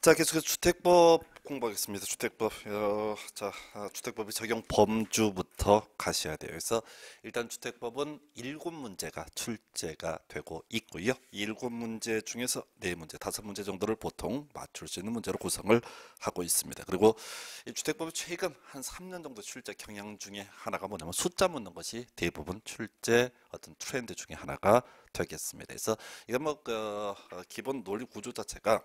자, 계속해서 주택법 공부하겠습니다. 주택법. 어, 자, 아, 주택법의 적용 범주부터 가셔야 돼요. 그래서 일단 주택법은 일곱 문제가 출제가 되고 있고요. 일곱 문제 중에서 네 문제, 다섯 문제 정도를 보통 맞출 수 있는 문제로 구성을 하고 있습니다. 그리고 이 주택법이 최근 한 3년 정도 출제 경향 중에 하나가 뭐냐면 숫자 묻는 것이 대부분 출제 어떤 트렌드 중에 하나가 되겠습니다. 그래서 이건 뭐그 어, 기본 논리 구조 자체가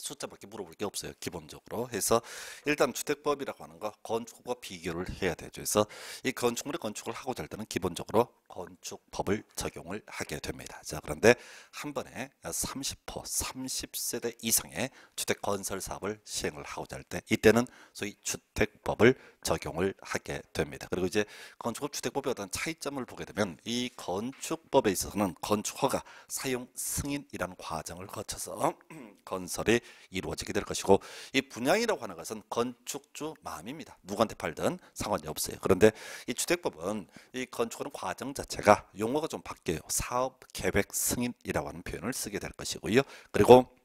숫자밖에 물어볼 게 없어요. 기본적으로. 해서 일단 주택법이라고 하는 거 건축과 비교를 해야 되죠. 그래서 이 건축물의 건축을 하고자 할 때는 기본적으로 건축법을 적용을 하게 됩니다. 자, 그런데 한 번에 30호, 30세대 이상의 주택 건설 사업을 시행을 하고자 할 때 이때는 소위 주택법을 적용을 하게 됩니다. 그리고 이제 건축업 주택법에 어떤 차이점을 보게 되면 이 건축법에 있어서는 건축허가 사용 승인이라는 과정을 거쳐서 건설이 이루어지게 될 것이고 이 분양이라고 하는 것은 건축주 마음입니다. 누구한테 팔든 상관이 없어요. 그런데 이 주택법은 이 건축하는 과정 자체가 용어가 좀 바뀌어요. 사업 계획 승인이라고 하는 표현을 쓰게 될 것이고요. 그리고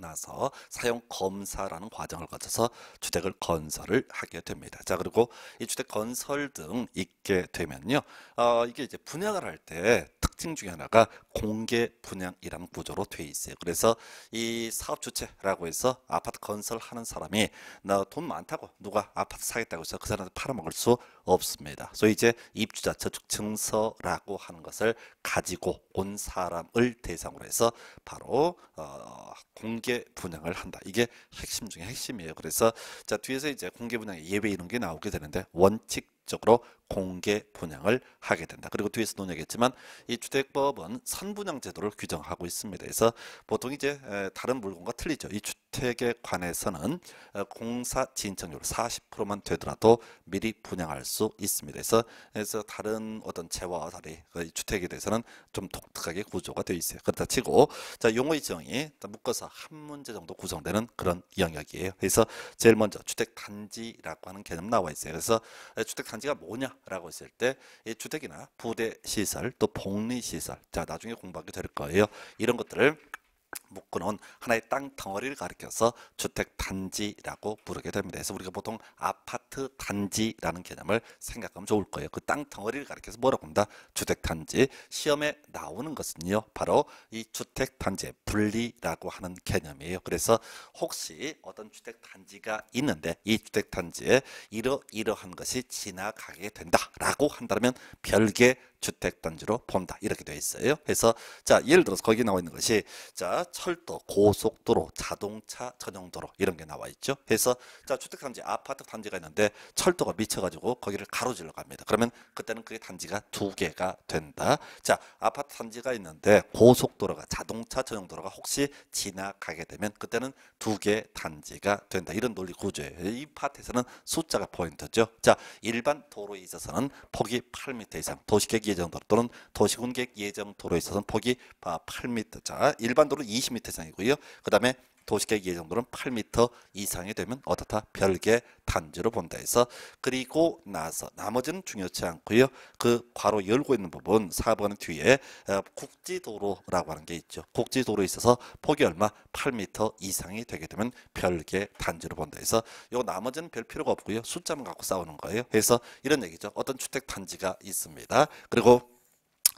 나서 사용 검사라는 과정을 거쳐서 주택을 건설을 하게 됩니다. 자 그리고 이 주택 건설 등 있게 되면요, 어, 이게 이제 분양을 할때 특징 중에 하나가 공개 분양이란 구조로 돼 있어요. 그래서 이 사업 주체라고 해서 아파트 건설하는 사람이 나 돈 많다고 누가 아파트 사겠다고 해서 그 사람한테 팔아먹을 수 없습니다. 그래서 이제 입주자 저축증서라고 하는 것을 가지고 온 사람을 대상으로 해서 바로 어, 공개 분양을 한다. 이게 핵심 중에 핵심이에요. 그래서 자 뒤에서 이제 공개 분양의 예외 이런 게 나오게 되는데 원칙 적극적으로 공개 분양을 하게 된다. 그리고 뒤에서 논의하겠지만 이 주택법은 선분양 제도를 규정하고 있습니다. 그래서 보통 이제 다른 물건과 틀리죠. 이 주, 주택에 관해서는 어, 공사 진척률 40%만 되더라도 미리 분양할 수 있습니다. 그래서, 그래서 다른 어떤 재화와 리 그 주택에 대해서는 좀 독특하게 구조가 되어 있어요. 그렇다 치고 자 용어의 정의 묶어서 한 문제 정도 구성되는 그런 영역이에요. 그래서 제일 먼저 주택 단지라고 하는 개념 나와 있어요. 그래서 주택 단지가 뭐냐라고 했을 때이 주택이나 부대 시설 또 복리 시설 자 나중에 공부하게 될 거예요. 이런 것들을 묶어놓은 하나의 땅 덩어리를 가리켜서 주택단지라고 부르게 됩니다. 그래서 우리가 보통 아파트 단지라는 개념을 생각하면 좋을 거예요. 그 땅 덩어리를 가리켜서 뭐라고 합니다. 주택단지. 시험에 나오는 것은요. 바로 이 주택단지의 분리라고 하는 개념이에요. 그래서 혹시 어떤 주택단지가 있는데 이 주택단지에 이러이러한 것이 지나가게 된다라고 한다면 별개 주택단지로 본다 이렇게 되어 있어요 그래서 자 예를 들어서 거기 나와 있는 것이 자 철도 고속도로 자동차 전용도로 이런 게 나와 있죠 그래서 자 주택단지 아파트 단지가 있는데 철도가 미쳐 가지고 거기를 가로질러 갑니다 그러면 그때는 그게 단지가 두 개가 된다 자 아파트 단지가 있는데 고속도로가 자동차 전용도로가 혹시 지나가게 되면 그때는 두 개 단지가 된다 이런 논리 구조예요 이 파트에서는 숫자가 포인트죠 자 일반 도로에 있어서는 폭이 8m 이상 도시계획 예정도로 또는 도시군객 예정도로에 있어서는 폭이 8m 자 일반 도로 20m 이상이고요. 그 다음에 도시계획 예정도는 8m 이상이 되면 어떻다 별개 단지로 본다 해서 그리고 나서 나머지는 중요치 않고요. 그 괄호 열고 있는 부분 4번 뒤에 어, 국지도로라고 하는 게 있죠. 국지도로에 있어서 폭이 얼마 8m 이상이 되게 되면 별개 단지로 본다 해서 요 나머지는 별 필요가 없고요. 숫자만 갖고 싸우는 거예요. 그래서 이런 얘기죠. 어떤 주택 단지가 있습니다. 그리고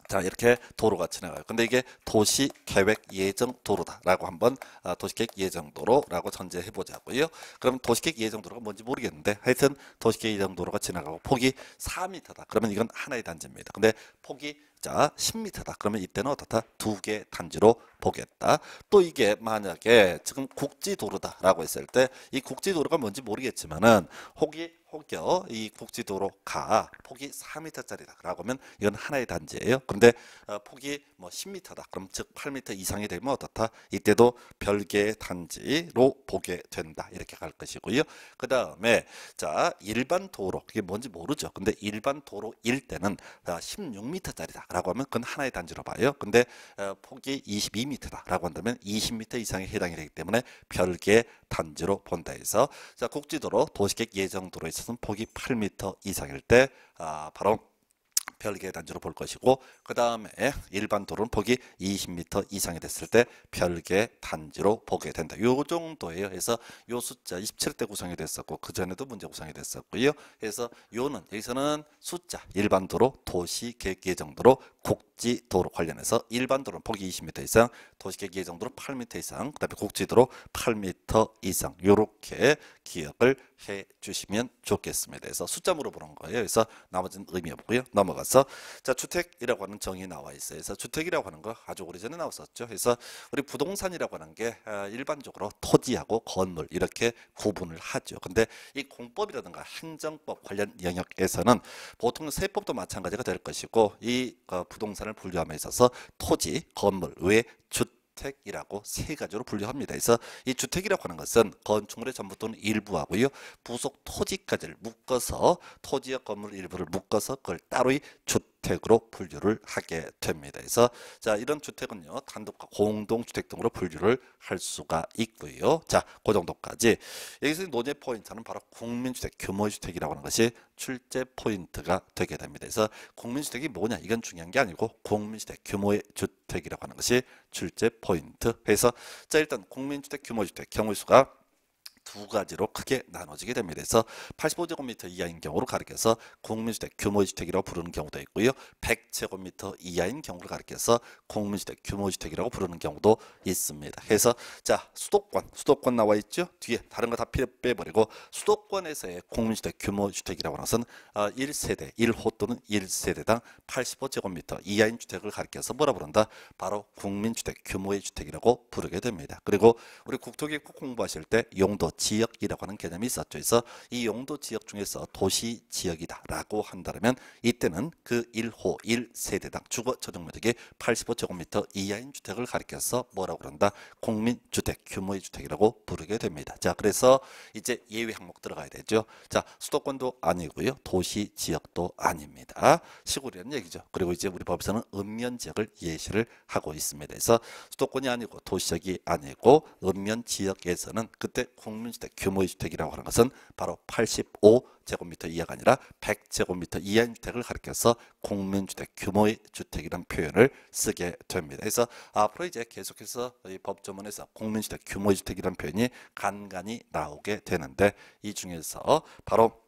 자 이렇게 도로가 지나가요. 근데 이게 도시 계획 예정 도로다라고 한번 아, 도시 계획 예정 도로라고 전제해 보자고요. 그럼 도시 계획 예정 도로가 뭔지 모르겠는데 하여튼 도시 계획 예정 도로가 지나가고 폭이 4m다. 그러면 이건 하나의 단지입니다. 근데 폭이 자 10m다. 그러면 이때는 어떻다? 두개 단지로 보겠다. 또 이게 만약에 지금 국지 도로다라고 했을 때 이 국지 도로가 뭔지 모르겠지만은 혹이 혹여 이 국지도로가 폭이 4m짜리다. 라고 하면 이건 하나의 단지예요. 그런데 어, 폭이 뭐 10m다. 그럼 즉 8m 이상이 되면 어떻다? 이때도 별개의 단지로 보게 된다. 이렇게 갈 것이고요. 그 다음에 자 일반 도로 이게 뭔지 모르죠. 근데 일반 도로일 때는 16m짜리다. 어, 라고 하면 그건 하나의 단지로 봐요. 근데 어, 폭이 22m다. 라고 한다면 20m 이상에 해당이 되기 때문에 별개의 단지로 본다 해서 자 국지도로 도시객 예정도로에서 맞춰서 폭이 8m 이상일 때 아, 바로 별개 단지로 볼 것이고 그 다음에 일반 도로는 폭이 20m 이상이 됐을 때 별개 단지로 보게 된다. 요 정도예요. 그래서 요 숫자 27대 구성이 됐었고 그 전에도 문제 구성이 됐었고요. 그래서 요는 여기서는 숫자 일반 도로 도시 계획 예정도로 곡지도로 관련해서 일반도로는 폭이 20m 이상, 도시계획 예정도로 8m 이상, 그 다음에 곡지도로 8m 이상 이렇게 기억을 해주시면 좋겠습니다. 그래서 숫자 물어보는 거예요. 그래서 나머지는 의미 없고요. 넘어가서 자 주택이라고 하는 정의 나와 있어요. 그래서 주택이라고 하는 거 아주 오래전에 나왔었죠. 그래서 우리 부동산이라고 하는 게 아, 일반적으로 토지하고 건물 이렇게 구분을 하죠. 근데 이 공법이라든가 행정법 관련 영역에서는 보통 세법도 마찬가지가 될 것이고 이 어, 부동산을 분류함에 있어서 토지, 건물, 외 주택이라고 세 가지로 분류합니다. 그래서 이 주택이라고 하는 것은 건축물의 전부 또는 일부하고요. 부속 토지까지를 묶어서 토지와 건물 일부를 묶어서 그걸 따로의 주택 주택으로 분류를 하게 됩니다. 그래서 자 이런 주택은요 단독과 공동주택 등으로 분류를 할 수가 있고요. 자그 정도까지 여기서 논의 포인트는 바로 국민주택 규모주택이라고 하는 것이 출제 포인트가 되게 됩니다. 그래서 국민주택이 뭐냐 이건 중요한 게 아니고 국민주택 규모의 주택이라고 하는 것이 출제 포인트. 그래서 자 일단 국민주택 규모주택 경우 수가 두 가지로 크게 나눠지게 됩니다. 그래서 85제곱미터 이하인 경우로 가리켜서 국민주택 규모주택이라고 부르는 경우도 있고요. 100제곱미터 이하인 경우를 가리켜서 국민주택 규모주택이라고 부르는 경우도 있습니다. 그래서 자 수도권, 수도권 나와 있죠? 뒤에 다른 거 다 빼버리고 수도권에서의 국민주택 규모주택이라고 하는 것은 1세대, 어, 1호 또는 1세대당 85제곱미터 이하인 주택을 가리켜서 뭐라 부른다? 바로 국민주택 규모의 주택이라고 부르게 됩니다. 그리고 우리 국토기획 공부하실 때 용도 지역이라고 하는 개념이 있었죠. 그래서 이 용도 지역 중에서 도시 지역이다라고 한다면 이때는 그 1호 1세대당 주거 저정 면적이 85제곱미터 이하인 주택을 가리켜서 뭐라고 그런다? 국민주택 규모의 주택이라고 부르게 됩니다. 자, 그래서 이제 예외 항목 들어가야 되죠. 자, 수도권도 아니고요. 도시 지역도 아닙니다. 시골이라는 얘기죠. 그리고 이제 우리 법에서는 읍면 지역을 예시를 하고 있습니다. 그래서 수도권이 아니고 도시역이 지 아니고 읍면 지역에서는 그때 국민 주택, 규모의 주택이라고 하는 것은 바로 85제곱미터 이하가 아니라 100제곱미터 이하인 주택을 가리켜서 국민주택 규모의 주택이라는 표현을 쓰게 됩니다. 그래서 앞으로 이제 계속해서 이 법조문에서 공민주택, 규모의 주택이라는 표현이 간간히 나오게 되는데 이 중에서 바로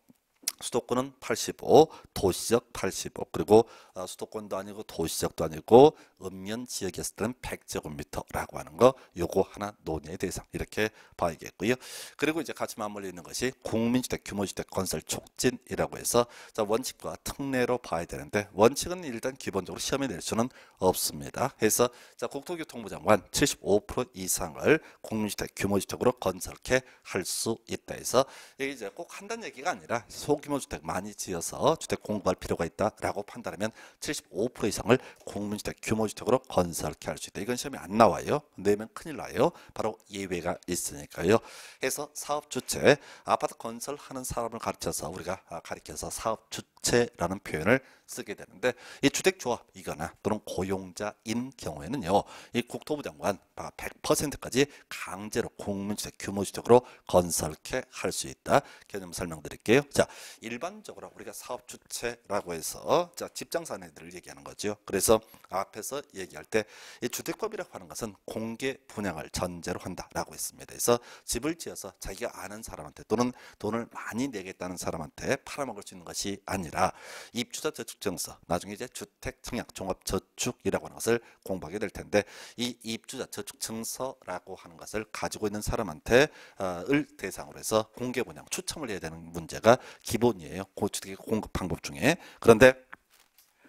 수도권은 85, 도시적 85, 그리고 어, 수도권도 아니고 도시적도 아니고 읍면 지역에 서을는 100제곱미터라고 하는 거 요거 하나 논의의 대상 이렇게 봐야겠고요. 그리고 이제 같이 맞물려 있는 것이 국민주택 규모주택 건설 촉진이라고 해서 자 원칙과 특례로 봐야 되는데 원칙은 일단 기본적으로 시험에 낼 수는 없습니다. 해서 자 국토교통부 장관 75% 이상을 국민주택 규모주택으로 건설케 할수 있다 해서 이게 이제 꼭 한다는 얘기가 아니라 소규모 주택 많이 지어서 주택 공급할 필요가 있다라고 판단하면 75% 이상을 공민주택 규모주택으로 건설케 할수 있다. 이건 시험에 안 나와요. 내면 큰일 나요. 바로 예외가 있으니까요. 해서 사업 주체 아파트 건설하는 사람을 가르쳐서 우리가 아, 가르쳐서 사업 주체라는 표현을 쓰게 되는데 이 주택조합이거나 또는 고용자인 경우에는요. 이 국토부 장관 100%까지 강제로 국민주택 규모주택으로 건설케 할 수 있다. 개념 설명드릴게요. 자, 일반적으로 우리가 사업 주체라고 해서 자, 집장 사내들을 얘기하는 거죠. 그래서 앞에서 얘기할 때 이 주택법이라고 하는 것은 공개 분양을 전제로 한다라고 했습니다. 그래서 집을 지어서 자기가 아는 사람한테 또는 돈을 많이 내겠다는 사람한테 팔아먹을 수 있는 것이 아니라 입주자 저축 주택증서, 나중에 이제 주택청약종합저축이라고 하는 것을 공부하게 될 텐데 이 입주자 저축증서라고 하는 것을 가지고 있는 사람한테 어, 을 대상으로 해서 공개분양 추첨을 해야 되는 문제가 기본이에요. 고주택 공급 방법 중에 그런데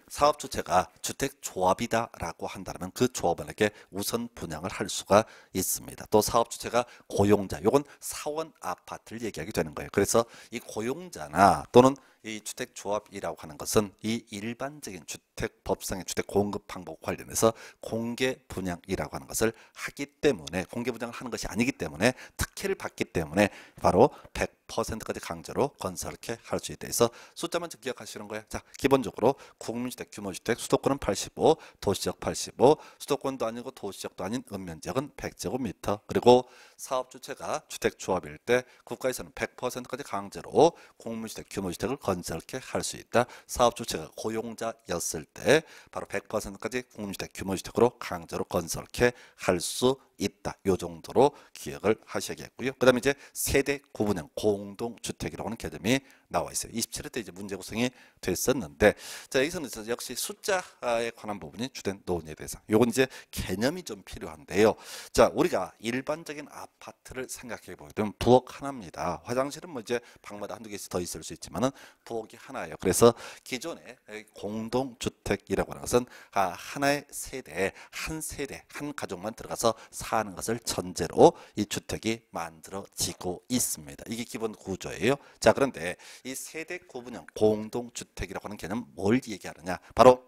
사업 주체가 주택 조합이다라고 한다면 그 조합원에게 우선 분양을 할 수가 있습니다. 또 사업 주체가 고용자, 요건 사원 아파트를 얘기하게 되는 거예요. 그래서 이 고용자나 또는 이 주택조합이라고 하는 것은 이 일반적인 주택 법상의 주택 공급 방법 관련해서 공개 분양이라고 하는 것을 하기 때문에 공개 분양을 하는 것이 아니기 때문에 특혜를 받기 때문에 바로 100%까지 강제로 건설케 할수 있다 해서 숫자만 좀 기억하시는 거예요. 자, 기본적으로 국민주택, 규모주택, 수도권은 85, 도시적 85, 수도권도 아니고 도시적도 아닌 읍면적은 100제곱미터. 그리고 사업 주체가 주택 조합일 때 국가에서는 100%까지 강제로 국민주택, 규모주택을 건 건설케 할수 있다. 사업 주체가 고용자였을 때 바로 100%까지 공급주택 규모주택으로 강제로 건설케 할수 있다. 요 정도로 기억을 하셔야겠고요. 그 다음에 이제 세대 구분형 공동주택이라고 하는 개념이 나와 있어요. 27회 때 이제 문제 구성이 됐었는데 자 여기서는 역시 숫자에 관한 부분이 주된 논의에 대해서 요건 이제 개념이 좀 필요한데요. 자 우리가 일반적인 아파트를 생각해 보면 부엌 하나입니다. 화장실은 뭐 이제 방마다 한두 개씩 더 있을 수 있지만은 부엌이 하나예요. 그래서 기존에 공동주택이라고 하는 것은 아, 하나의 세대한 세대 한 가족만 들어가서 사는 것을 전제로 이 주택이 만들어지고 있습니다. 이게 기본 구조예요. 자 그런데 이 세대 구분형 공동주택이라고 하는 개념 뭘 얘기하느냐 바로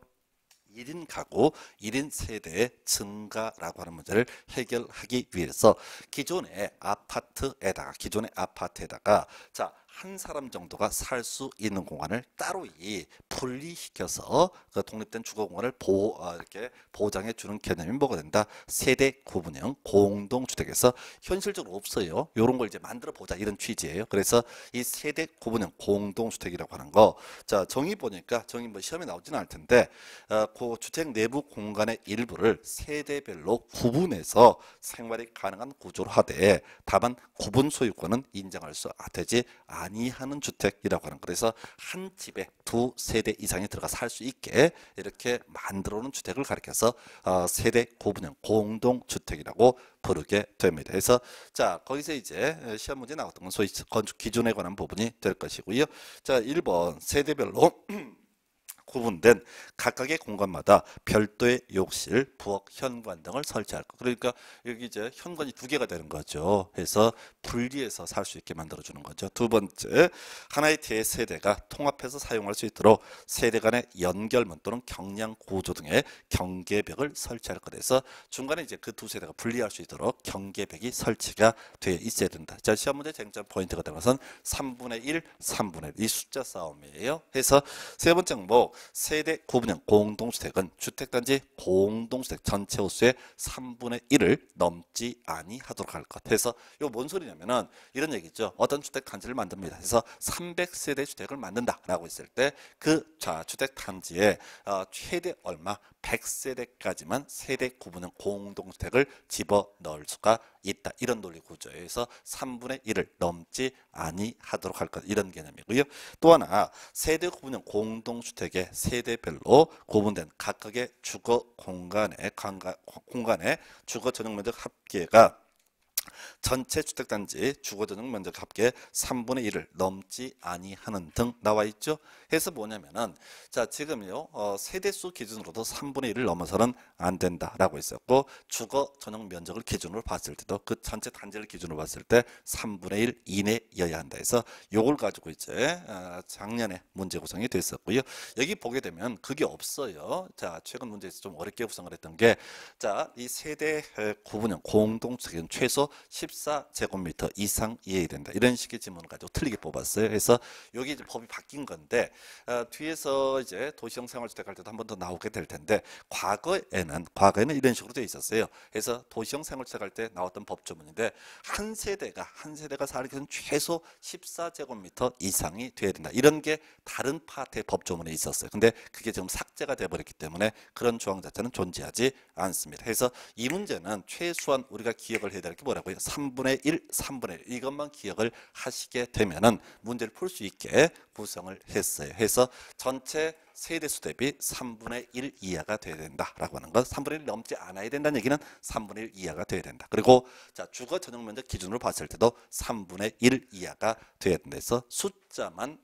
1인 가구, 1인 세대의 증가라고 하는 문제를 해결하기 위해서 기존의 아파트에다가 기존의 아파트에다가 자한 사람 정도가 살 수 있는 공간을 따로 이 분리시켜서 그 독립된 주거 공간을 보호 어, 이렇게 보장해 주는 개념이 뭐가 된다? 세대 구분형 공동주택에서 현실적으로 없어요. 이런 걸 이제 만들어 보자 이런 취지예요. 그래서 이 세대 구분형 공동주택이라고 하는 거, 자 정의 보니까 정의 뭐 시험에 나오지는 않을 텐데, 어, 그 주택 내부 공간의 일부를 세대별로 구분해서 생활이 가능한 구조로 하되 다만 구분 소유권은 인정할 수 되지 않. 많이 하는 주택이라고 하는 그래서 한 집에 두 세대 이상이 들어가 살 수 있게 이렇게 만들어 놓은 주택을 가리켜서 어, 세대 고분양 공동 주택이라고 부르게 됩니다. 그래서 자, 거기서 이제 시험 문제 나왔던 건 소위 건축 기준에 관한 부분이 될 것이고요. 자, 1번 세대별로 구분된 각각의 공간마다 별도의 욕실, 부엌, 현관 등을 설치할 것. 그러니까 여기 이제 현관이 두 개가 되는 거죠. 그래서 분리해서 살 수 있게 만들어 주는 거죠. 두 번째, 하나의 대세대가 통합해서 사용할 수 있도록 세대 간의 연결문 또는 경량 구조 등의 경계벽을 설치할 것에서 중간에 이제 그 두 세대가 분리할 수 있도록 경계벽이 설치가 돼 있어야 된다. 자, 시험 문제 쟁점 포인트가 되는 서은 3분의 1, 3분의 1. 이 숫자 싸움이에요. 해서 세 번째 항목 세대 구분형 공동주택은 주택단지 공동주택 전체 호수의 3분의 1을 넘지 아니하도록 할 것. 그래서 이거 뭔 소리냐면은 이런 얘기죠. 어떤 주택단지를 만듭니다. 그래서 300세대 주택을 만든다라고 했을 때 그 주택단지에 어, 최대 얼마 100세대까지만 세대 구분형 공동주택을 집어 넣을 수가 있다. 이런 논리 구조예요. 그래서 3분의 1을 넘지 아니하도록 할 것. 이런 개념이고요. 또 하나 세대 구분형 공동주택의 세대별로 구분된 각각의 주거 공간의 공간의 주거 전용 면적 합계가 전체 주택단지 주거전용 면적 합계 3분의 1을 넘지 아니하는 등 나와 있죠. 해서 뭐냐면은 자 지금요 어, 세대수 기준으로도 3분의 1을 넘어서는 안 된다라고 있었고 주거 전용 면적을 기준으로 봤을 때도 그 전체 단지를 기준으로 봤을 때 3분의 1 이내여야 한다 해서 요걸 가지고 이제 아, 작년에 문제 구성이 됐었고요. 여기 보게 되면 그게 없어요. 자 최근 문제에서 좀 어렵게 구성을 했던 게 자 이 세대 구분형 공동주택은 최소 14제곱미터 이상 이해야 된다. 이런 식의 지문을 가지고 틀리게 뽑았어요. 그래서 여기 이제 법이 바뀐 건데 어, 뒤에서 이제 도시형 생활주택 할 때도 한 번 더 나오게 될 텐데 과거에는 과거에는 이런 식으로 되어 있었어요. 그래서 도시형 생활주택 할때 나왔던 법조문인데 한 세대가 한 세대가 살기 위해서는 최소 14제곱미터 이상이 돼야 된다. 이런 게 다른 파트의 법조문에 있었어요. 근데 그게 지금 삭제가 돼버렸기 때문에 그런 조항 자체는 존재하지 않습니다. 그래서 이 문제는 최소한 우리가 기억을 해야 될 게 뭐라고 답의 3분의 1, 3분의 1 이것만 기억을 하시게 되면 문제를 풀 수 있게 구성을 했어요. 해서 전체 세대수 대비 3분의 1 이하가 돼야 된다라고 하는 것. 3분의 1 넘지 않아야 된다는 얘기는 3분의 1 이하가 돼야 된다. 그리고 자 주거 전용 면적 기준으로 봤을 때도 3분의 1 이하가 돼야 된다해서 숫자만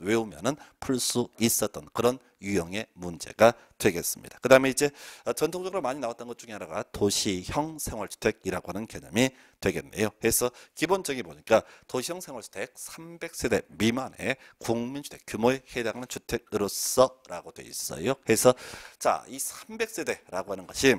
외우면풀 수 있었던 그런 유형의 문제가 되겠습니다. 그 다음에 이제 어, 전통적으로 많이 나왔던 것 중에 하나가 도시형 생활주택이라고 하는 개념이 되겠네요. 그래서 기본적인 보니까 도시형 생활주택 300세대 미만의 국민주택 규모에 해당하는 주택으로서 라고 돼 있어요. 그래서 자, 이 300세대라고 하는 것이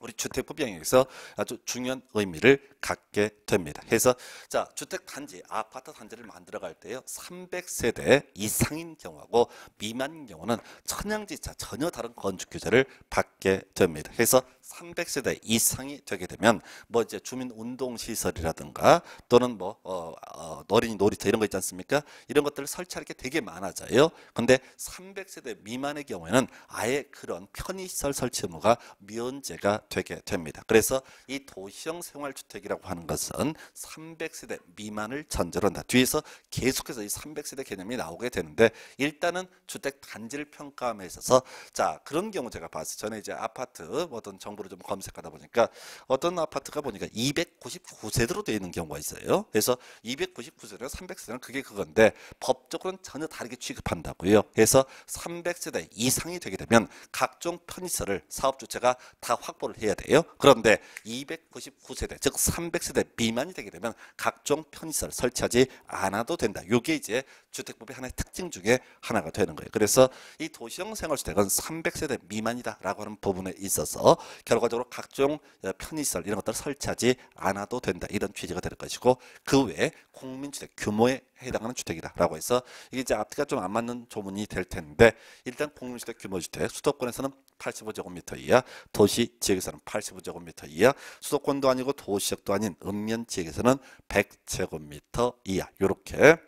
우리 주택 법령에서 아주 중요한 의미를 갖게 됩니다. 그래서 자 주택 단지, 아파트 단지를 만들어갈 때요, 300세대 이상인 경우하고 미만인 경우는 천양지차 전혀 다른 건축 규제를 받게 됩니다. 그래서 300세대 이상이 되게 되면 뭐 이제 주민 운동 시설이라든가 또는 뭐 어, 어, 어린이 놀이터 이런 거 있지 않습니까? 이런 것들을 설치할 게 되게 많아져요. 근데 300세대 미만의 경우에는 아예 그런 편의시설 설치 의무가 면제가 되게 됩니다. 그래서 이 도시형 생활주택이라고 하는 것은 300세대 미만을 전제로 한다. 뒤에서 계속해서 이 300세대 개념이 나오게 되는데 일단은 주택 단지를 평가함에 있어서 자 그런 경우 제가 봤을 전에 이제 아파트 어떤 정부 기본으로좀 검색하다 보니까 어떤 아파트가 보니까 299세대로 되어 있는 경우가 있어요. 그래서 299세대나 300세대는 그게 그건데 법적으로는 전혀 다르게 취급한다고요. 그래서 300세대 이상이 되게 되면 각종 편의시설을 사업 주체가 다 확보를 해야 돼요. 그런데 299세대 즉 300세대 미만이 되게 되면 각종 편의시설 설치하지 않아도 된다. 이게 이제 주택법의 하나의 특징 중에 하나가 되는 거예요. 그래서 이 도시형 생활주택은 300세대 미만이다라고 하는 부분에 있어서 결과적으로 각종 어, 편의시설 이런 것들을 설치하지 않아도 된다. 이런 취지가 될 것이고 그 외에 국민주택 규모에 해당하는 주택이다라고 해서 이게 이제 앞뒤가 좀 안 맞는 조문이 될 텐데 일단 국민주택 규모주택 수도권에서는 85제곱미터 이하 도시 지역에서는 85제곱미터 이하 수도권도 아니고 도시역도 아닌 읍면 지역에서는 100제곱미터 이하 이렇게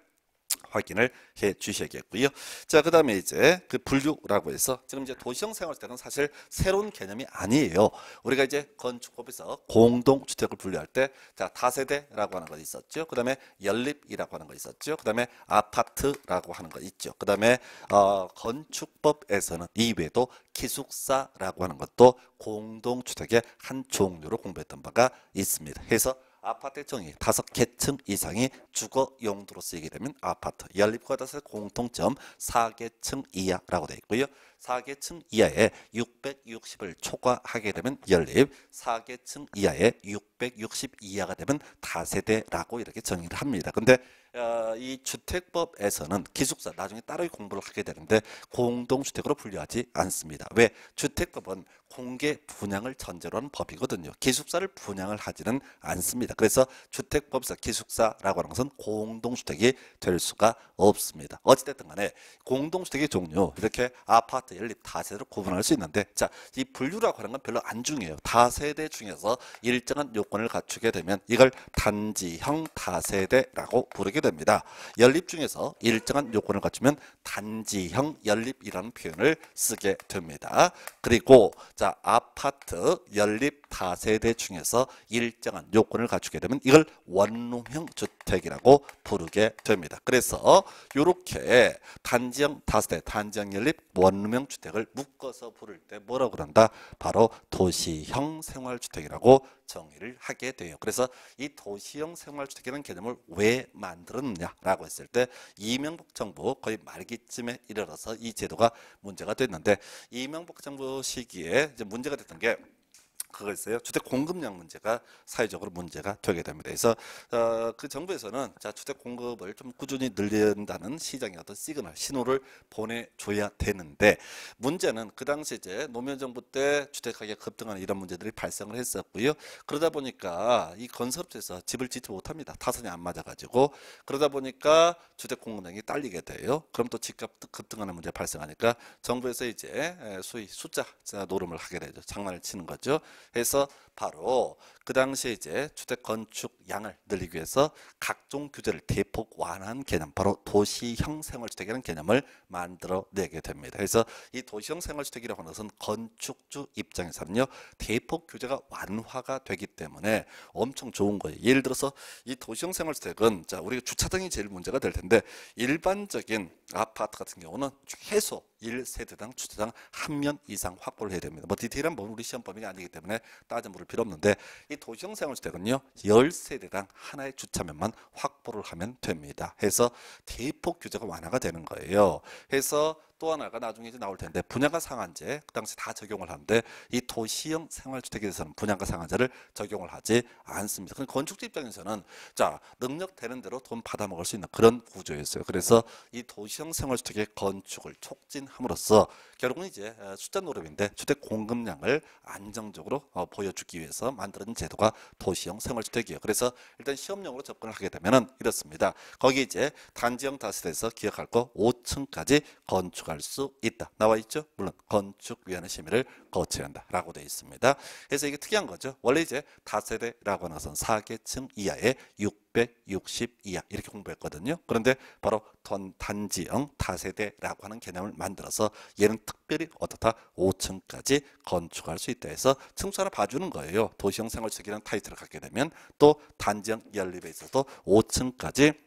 확인을 해 주셔야겠고요. 자, 그 다음에 이제 그 분류라고 해서 지금 이제 도시형 생활주택은 사실 새로운 개념이 아니에요. 우리가 이제 건축법에서 공동주택을 분류할 때 자, 다세대라고 하는 것이 있었죠. 그 다음에 연립이라고 하는 것이 있었죠. 그 다음에 아파트라고 하는 것이 있죠. 그 다음에 어, 건축법에서는 이외에도 기숙사라고 하는 것도 공동주택의 한 종류로 공부했던 바가 있습니다. 해서 아파트의 정의 다섯 계층 이상이 주거 용도로 쓰이게 되면 아파트 연립과 다섯 공통점 4개층 이하라고 되어 있고요. 4계층 이하에 660을 초과하게 되면 연립, 4계층 이하에 660 이하가 되면 다세대라고 이렇게 정의를 합니다. 근데 어, 이 주택법에서는 기숙사 나중에 따로 공부를 하게 되는데 공동주택으로 분류하지 않습니다. 왜? 주택법은 공개 분양을 전제로 하는 법이거든요. 기숙사를 분양을 하지는 않습니다. 그래서 주택법상 기숙사라고 하는 것은 공동주택이 될 수가 없습니다. 어찌됐든 간에 공동주택의 종류 이렇게 아파트 다세대, 연립 다세대로 구분할 수 있는데 자, 이 분류라고 하는 건 별로 안 중요해요. 다세대 중에서 일정한 요건을 갖추게 되면 이걸 단지형 다세대라고 부르게 됩니다. 연립 중에서 일정한 요건을 갖추면 단지형 연립이라는 표현을 쓰게 됩니다. 그리고 자, 아파트 연립 다세대 중에서 일정한 요건을 갖추게 되면 이걸 원룸형 주택이라고 부르게 됩니다. 그래서 이렇게 단지형 다세대, 단지형 연립, 원룸형 주택을 묶어서 부를 때 뭐라고 그런다? 바로 도시형 생활주택이라고 정의를 하게 돼요. 그래서 이 도시형 생활주택이라는 개념을 왜 만들었느냐라고 했을 때이명복 정부 거의 말기쯤에 이르러서 이 제도가 문제가 됐는데 이명복 정부 시기에 문제가 됐던 게 그거있어요 주택 공급량 문제가 사회적으로 문제가 되게 됩니다. 그래서 어, 그 정부에서는 자 주택 공급을 좀 꾸준히 늘린다는 시장의 어떤 시그널 신호를 보내줘야 되는데 문제는 그 당시 이제 노무현 정부 때 주택 가격 급등하는 이런 문제들이 발생을 했었고요. 그러다 보니까 이 건설업체에서 집을 짓지 못합니다. 타선이 안 맞아가지고 그러다 보니까 주택 공급량이 딸리게 돼요. 그럼 또 집값 급등하는 문제 발생하니까 정부에서 이제 수위 숫자 노름을 하게 되죠. 장난을 치는 거죠. 그래서 바로 그 당시에 이제 주택 건축 양을 늘리기 위해서 각종 규제를 대폭 완화한 개념 바로 도시형 생활주택이라는 개념을 만들어내게 됩니다. 그래서 이 도시형 생활주택이라고 하는 것은 건축주 입장에서는요 대폭 규제가 완화가 되기 때문에 엄청 좋은 거예요. 예를 들어서 이 도시형 생활주택은 자 우리가 주차등이 제일 문제가 될 텐데 일반적인 아파트 같은 경우는 최소 1세대당 주차장 한 면 이상 확보를 해야 됩니다. 뭐 디테일한 부분 우리 시험 범위가 아니기 때문에 따져 물을 필요 없는데 이 도시형 생활주택은요. 10세대당 하나의 주차면만 확보를 하면 됩니다. 해서 대폭 규제가 완화가 되는 거예요. 해서 또 하나가 나중에 이제 나올 텐데 분양가 상한제 그 당시 다 적용을 하는데 이 도시형 생활주택에 대해서는 분양가 상한제를 적용을 하지 않습니다. 그럼 건축주 입장에서는 자 능력 되는 대로 돈 받아 먹을 수 있는 그런 구조였어요. 그래서 이 도시형 생활주택의 건축을 촉진함으로써 결국은 이제 숫자 노름인데 주택 공급량을 안정적으로 어, 보여주기 위해서 만들어진 제도가 도시형 생활주택이에요. 그래서 일단 시험용으로 접근을 하게 되면 이렇습니다. 거기 이제 단지형 다세대에서 기억할 거 5층까지 건축 건축할 수 있다. 나와 있죠? 물론 건축위원회 심의를 거쳐야 한다라고 되어 있습니다. 그래서 이게 특이한 거죠. 원래 이제 다세대라고 나선 4계층 이하의 660 이하 이렇게 공부했거든요. 그런데 바로 단지형 다세대라고 하는 개념을 만들어서 얘는 특별히 어떻다 5층까지 건축할 수 있다 해서 층수 를 봐주는 거예요. 도시형 생활체계라는 타이틀을 갖게 되면 또 단지형 연립에 있어서 5층까지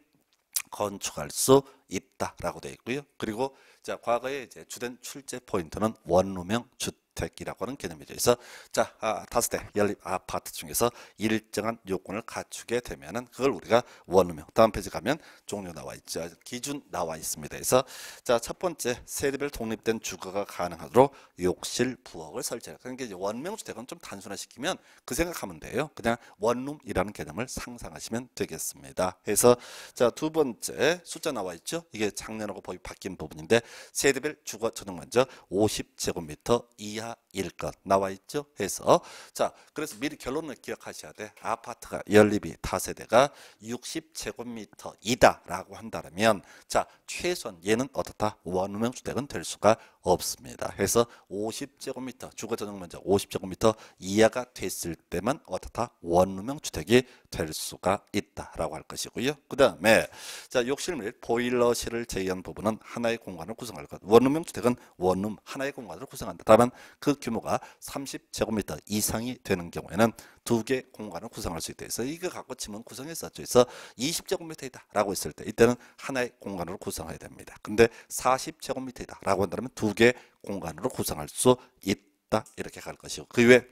건축할 수 있다라고 되어 있고요. 그리고 자, 과거에 이제 주된 출제 포인트는 원룸형 주, 택 주택이라고 하는 개념이죠. 그래서 자 아, 다섯대 연립 아파트 중에서 일정한 요건을 갖추게 되면은 그걸 우리가 원룸형 다음 페이지 가면 종류 나와 있죠. 기준 나와 있습니다. 그래서 자첫 번째 세대별 독립된 주거가 가능하도록 욕실 부엌을 설치해라. 그러니까 이제 원룸형 주택은 좀 단순화시키면 그 생각하면 돼요. 그냥 원룸이라는 개념을 상상하시면 되겠습니다. 그래서 자두 번째 숫자 나와 있죠. 이게 작년하고 법이 바뀐 부분인데 세대별 주거 전용 먼저 50제곱미터 이하 하나일 것 나와 있죠? 해서 자 그래서 미리 결론을 기억하셔야 돼. 아파트가 연립이 다세대가 60제곱미터 이다라고 한다면 자 최소한 얘는 어떻다? 원룸형 주택은 될 수가 없습니다. 해서 50제곱미터 주거전용면적 50제곱미터 이하가 됐을 때만 어떻다 원룸형 주택이 될 수가 있다라고 할 것이고요. 그 다음에 자 욕실 및 보일러실을 제외한 부분은 하나의 공간을 구성할 것. 원룸형 주택은 원룸 하나의 공간을 구성한다. 다만 그 규모가 30제곱미터 이상이 되는 경우에는 두개 공간을 구성할 수 있다. 그래서 이거 갖고 치면 구성했었죠. 그래서 20제곱미터이다라고 했을 때 이때는 하나의 공간으로 구성해야 됩니다. 근데 40제곱미터이다라고 한다면 두개 공간으로 구성할 수 있다. 이렇게 갈 것이고 그 외에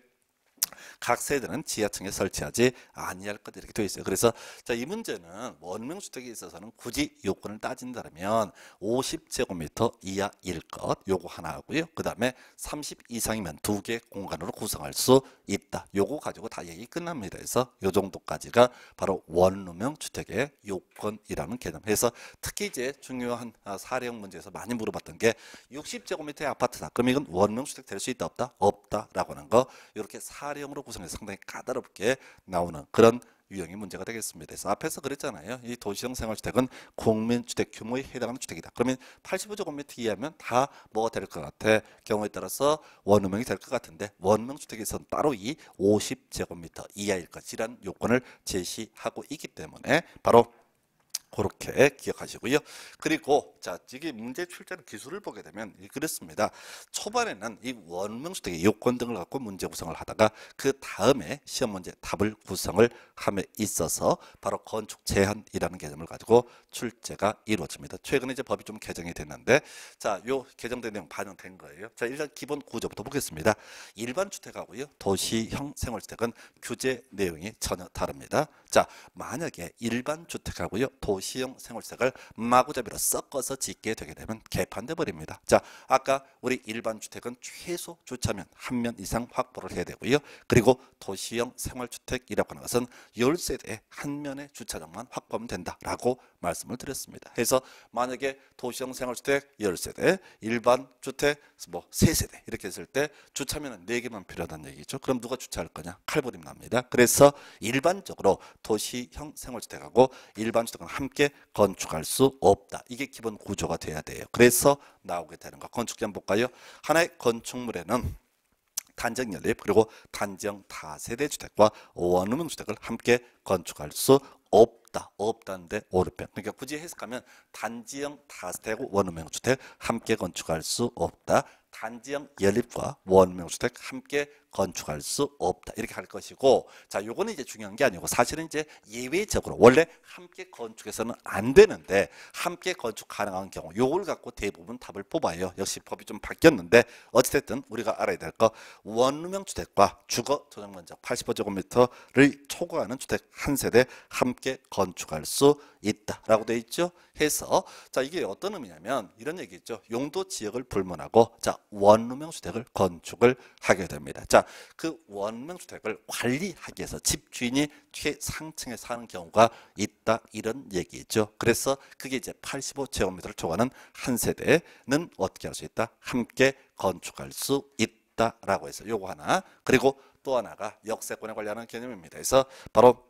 각 세대는 지하층에 설치하지 아니할 것 이렇게 되어 있어요. 그래서 자, 이 문제는 원룸 주택에 있어서는 굳이 요건을 따진다면 50제곱미터 이하일 것 요거 하나 하고요. 그다음에 30 이상이면 두 개 공간으로 구성할 수 있다. 요거 가지고 다 얘기 끝납니다. 그래서 요 정도까지가 바로 원룸형 주택의 요건이라는 개념. 그래서 특히 이제 중요한 아, 사례형 문제에서 많이 물어봤던 게 60제곱미터의 아파트다. 그럼 이건 원룸 형 주택 될 수 있다 없다? 없다라고 하는 거. 이렇게 사례 8형으로 구성해서 상당히 까다롭게 나오는 그런 유형이 문제가 되겠습니다. 그래서 앞에서 그랬잖아요. 이 도시형 생활주택은 국민주택 규모에 해당하는 주택이다. 그러면 85제곱미터 이하면 다 뭐가 될 것 같아? 경우에 따라서 원룸형이 될 것 같은데 원룸주택에서 따로 이 50제곱미터 이하일 것이란 요건을 제시하고 있기 때문에 바로 그렇게 기억하시고요. 그리고 자 이게 문제 출제는 기술을 보게 되면 그렇습니다. 초반에는 이 원명수득의 요건 등을 갖고 문제 구성을 하다가 그 다음에 시험 문제 답을 구성을 함에 있어서 바로 건축 제한이라는 개념을 가지고 출제가 이루어집니다. 최근에 이제 법이 좀 개정이 됐는데 자요 개정된 내용 반영된 거예요. 자 일단 기본 구조부터 보겠습니다. 일반 주택하고요 도시형 생활주택은 규제 내용이 전혀 다릅니다. 자 만약에 일반 주택하고요 도시 시형 생활주택을 마구잡이로 섞어서 짓게 되게 되면 개판돼 버립니다. 자, 아까 우리 일반 주택은 최소 주차면 한 면 이상 확보를 해야 되고요. 그리고 도시형 생활주택이라고 하는 것은 1 0세대한 면의 주차장만 확보하면 된다라고 말씀을 드렸습니다. 그래서 만약에 도시형 생활주택 10세대, 일반 주택 뭐 3세대 이렇게 했을 때 주차면은 4개만 필요하다는 얘기죠. 그럼 누가 주차할 거냐? 칼부림 납니다. 그래서 일반적으로 도시형 생활주택하고 일반 주택은 한 함께 건축할 수 없다. 이게 기본 구조가 돼야 돼요. 그래서 나오게 되는 거. 건축지 볼까요? 하나의 건축물에는 단정 연립 그리고 단정 다세대 주택과 원룸 주택을 함께 건축할 수 없다. 없다는데 오르평. 그러니까 굳이 해석하면 단지형 다세대고 원룸형 주택 함께 건축할 수 없다. 단지형 연립과 원룸형 주택 함께 건축할 수 없다. 이렇게 할 것이고 자, 요거는 이제 중요한 게 아니고 사실은 이제 예외적으로 원래 함께 건축해서는 안 되는데 함께 건축 가능한 경우 요걸 갖고 대부분 답을 뽑아요. 역시 법이 좀 바뀌었는데 어찌됐든 우리가 알아야 될거 원룸형 주택과 주거 조정 면적 85제곱미터를 초과하는 주택 한 세대 함께 건축할 수 있다라고 돼 있죠. 해서 자, 이게 어떤 의미냐면 이런 얘기죠. 용도 지역을 불문하고 자, 원룸형 주택을 건축을 하게 됩니다. 자, 그 원명주택을 관리하기 위해서 집주인이 최상층에 사는 경우가 있다 이런 얘기죠. 그래서 그게 이제 85제곱미터를 초과하는 한 세대는 어떻게 할 수 있다? 함께 건축할 수 있다라고 해서 요거 하나 그리고 또 하나가 역세권에 관련한 개념입니다. 그래서 바로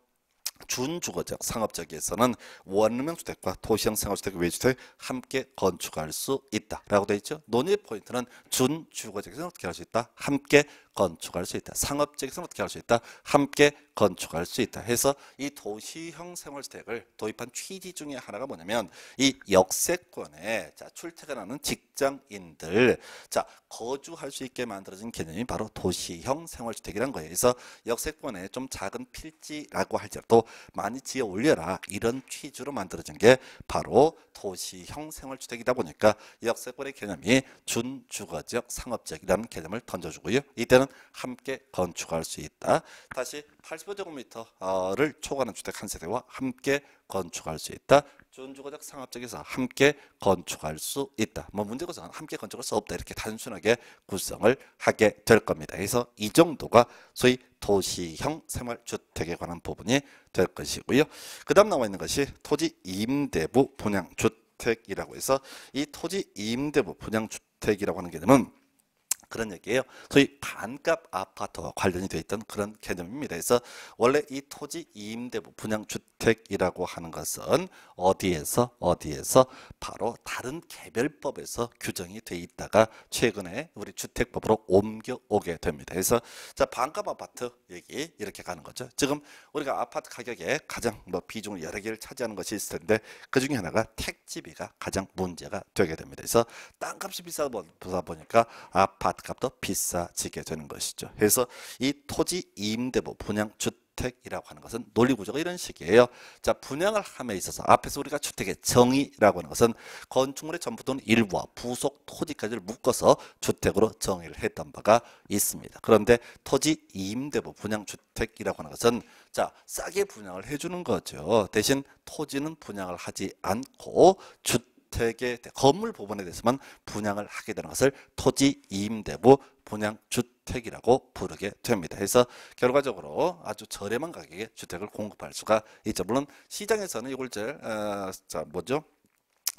준주거적 상업적에서는 원룸형주택과 도시형 상업주택 외주택 함께 건축할 수 있다라고 되어 있죠. 논의 포인트는 준주거적에서는 어떻게 할 수 있다? 함께 건축할 수 있다. 상업적에서 어떻게 할 수 있다? 함께 건축할 수 있다. 해서 이 도시형 생활주택을 도입한 취지 중에 하나가 뭐냐면 이 역세권에 자, 출퇴근하는 직장인들 자 거주할 수 있게 만들어진 개념이 바로 도시형 생활주택이란 거예요. 그래서 역세권에 좀 작은 필지라고 할지라도 많이 지어 올려라 이런 취지로 만들어진 게 바로 도시형 생활주택이다 보니까 역세권의 개념이 준주거적 상업적이라는 개념을 던져주고요. 이때는 우리는 함께 건축할 수 있다. 다시 85제곱미터를 초과하는 주택 한 세대와 함께 건축할 수 있다. 준주거적 상업적에서 함께 건축할 수 있다. 뭐 문제고서 함께 건축할 수 없다. 이렇게 단순하게 구성을 하게 될 겁니다. 그래서 이 정도가 소위 도시형 생활주택에 관한 부분이 될 것이고요. 그 다음 나와 있는 것이 토지 임대부 분양주택이라고 해서 이 토지 임대부 분양주택이라고 하는 개념은 그런 얘기예요. 소위 반값 아파트와 관련이 되어 있던 그런 개념입니다. 그래서 원래 이 토지 임대 분양주택이라고 하는 것은 어디에서 어디에서 바로 다른 개별법에서 규정이 되어 있다가 최근에 우리 주택법으로 옮겨오게 됩니다. 그래서 자 반값 아파트 얘기 이렇게 가는 거죠. 지금 우리가 아파트 가격에 가장 뭐 비중을 여러 개를 차지하는 것이 있을 텐데 그 중에 하나가 택지비가 가장 문제가 되게 됩니다. 그래서 땅값이 비싸다 보니까 아파트 아파값도 비싸지게 되는 것이죠. 그래서 이 토지 임대부 분양 주택이라고 하는 것은 논리 구조가 이런 식이에요. 자, 분양을 함에 있어서 앞에서 우리가 주택의 정의라고 하는 것은 건축물의 전부 또는 일부와 부속 토지까지를 묶어서 주택으로 정의를 했던 바가 있습니다. 그런데 토지 임대부 분양 주택이라고 하는 것은 자, 싸게 분양을 해 주는 거죠. 대신 토지는 분양을 하지 않고 주택 세개 건물 부분에 대해서만 분양을 하게 되는 것을 토지 이임대부 분양 주택이라고 부르게 됩니다. 그래서 결과적으로 아주 저렴한 가격에 주택을 공급할 수가 있죠. 물론 시장에서는 이걸 제 어, 자, 뭐죠?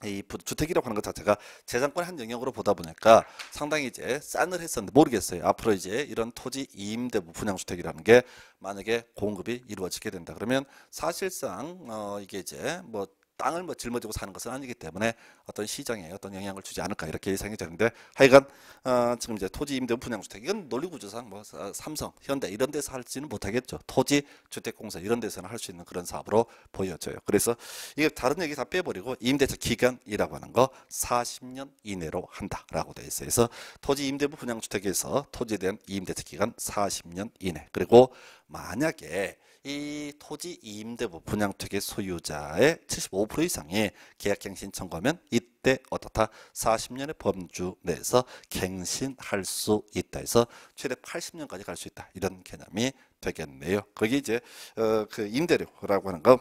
이 주택이라고 하는 것 자체가 재산권 한 영역으로 보다 보니까 상당히 이제 싼을 했었는데 모르겠어요. 앞으로 이제 이런 토지 이임대부 분양주택이라는 게 만약에 공급이 이루어지게 된다 그러면 사실상 어 이게 이제 뭐 땅을 뭐 짊어지고 사는 것은 아니기 때문에 어떤 시장에 어떤 영향을 주지 않을까 이렇게 예상이 되는데 하여간 어, 지금 이제 토지 임대 분양주택 이건 논리구조상 뭐 삼성, 현대 이런 데서 할지는 못하겠죠. 토지 주택공사 이런 데서는 할 수 있는 그런 사업으로 보여져요. 그래서 이게 다른 얘기 다 빼버리고 임대차 기간이라고 하는 거 40년 이내로 한다라고 돼 있어요. 그래서 토지 임대부 분양주택에서 토지에 대한 임대차 기간 40년 이내 그리고 만약에 이 토지 임대부 분양특의 소유자의 75% 이상이 계약갱신 청구하면 이때 어떻다 40년의 범주 내에서 갱신할 수 있다 해서 최대 80년까지 갈 수 있다 이런 개념이 되겠네요 거기 이제 어, 그 임대료라고 하는 거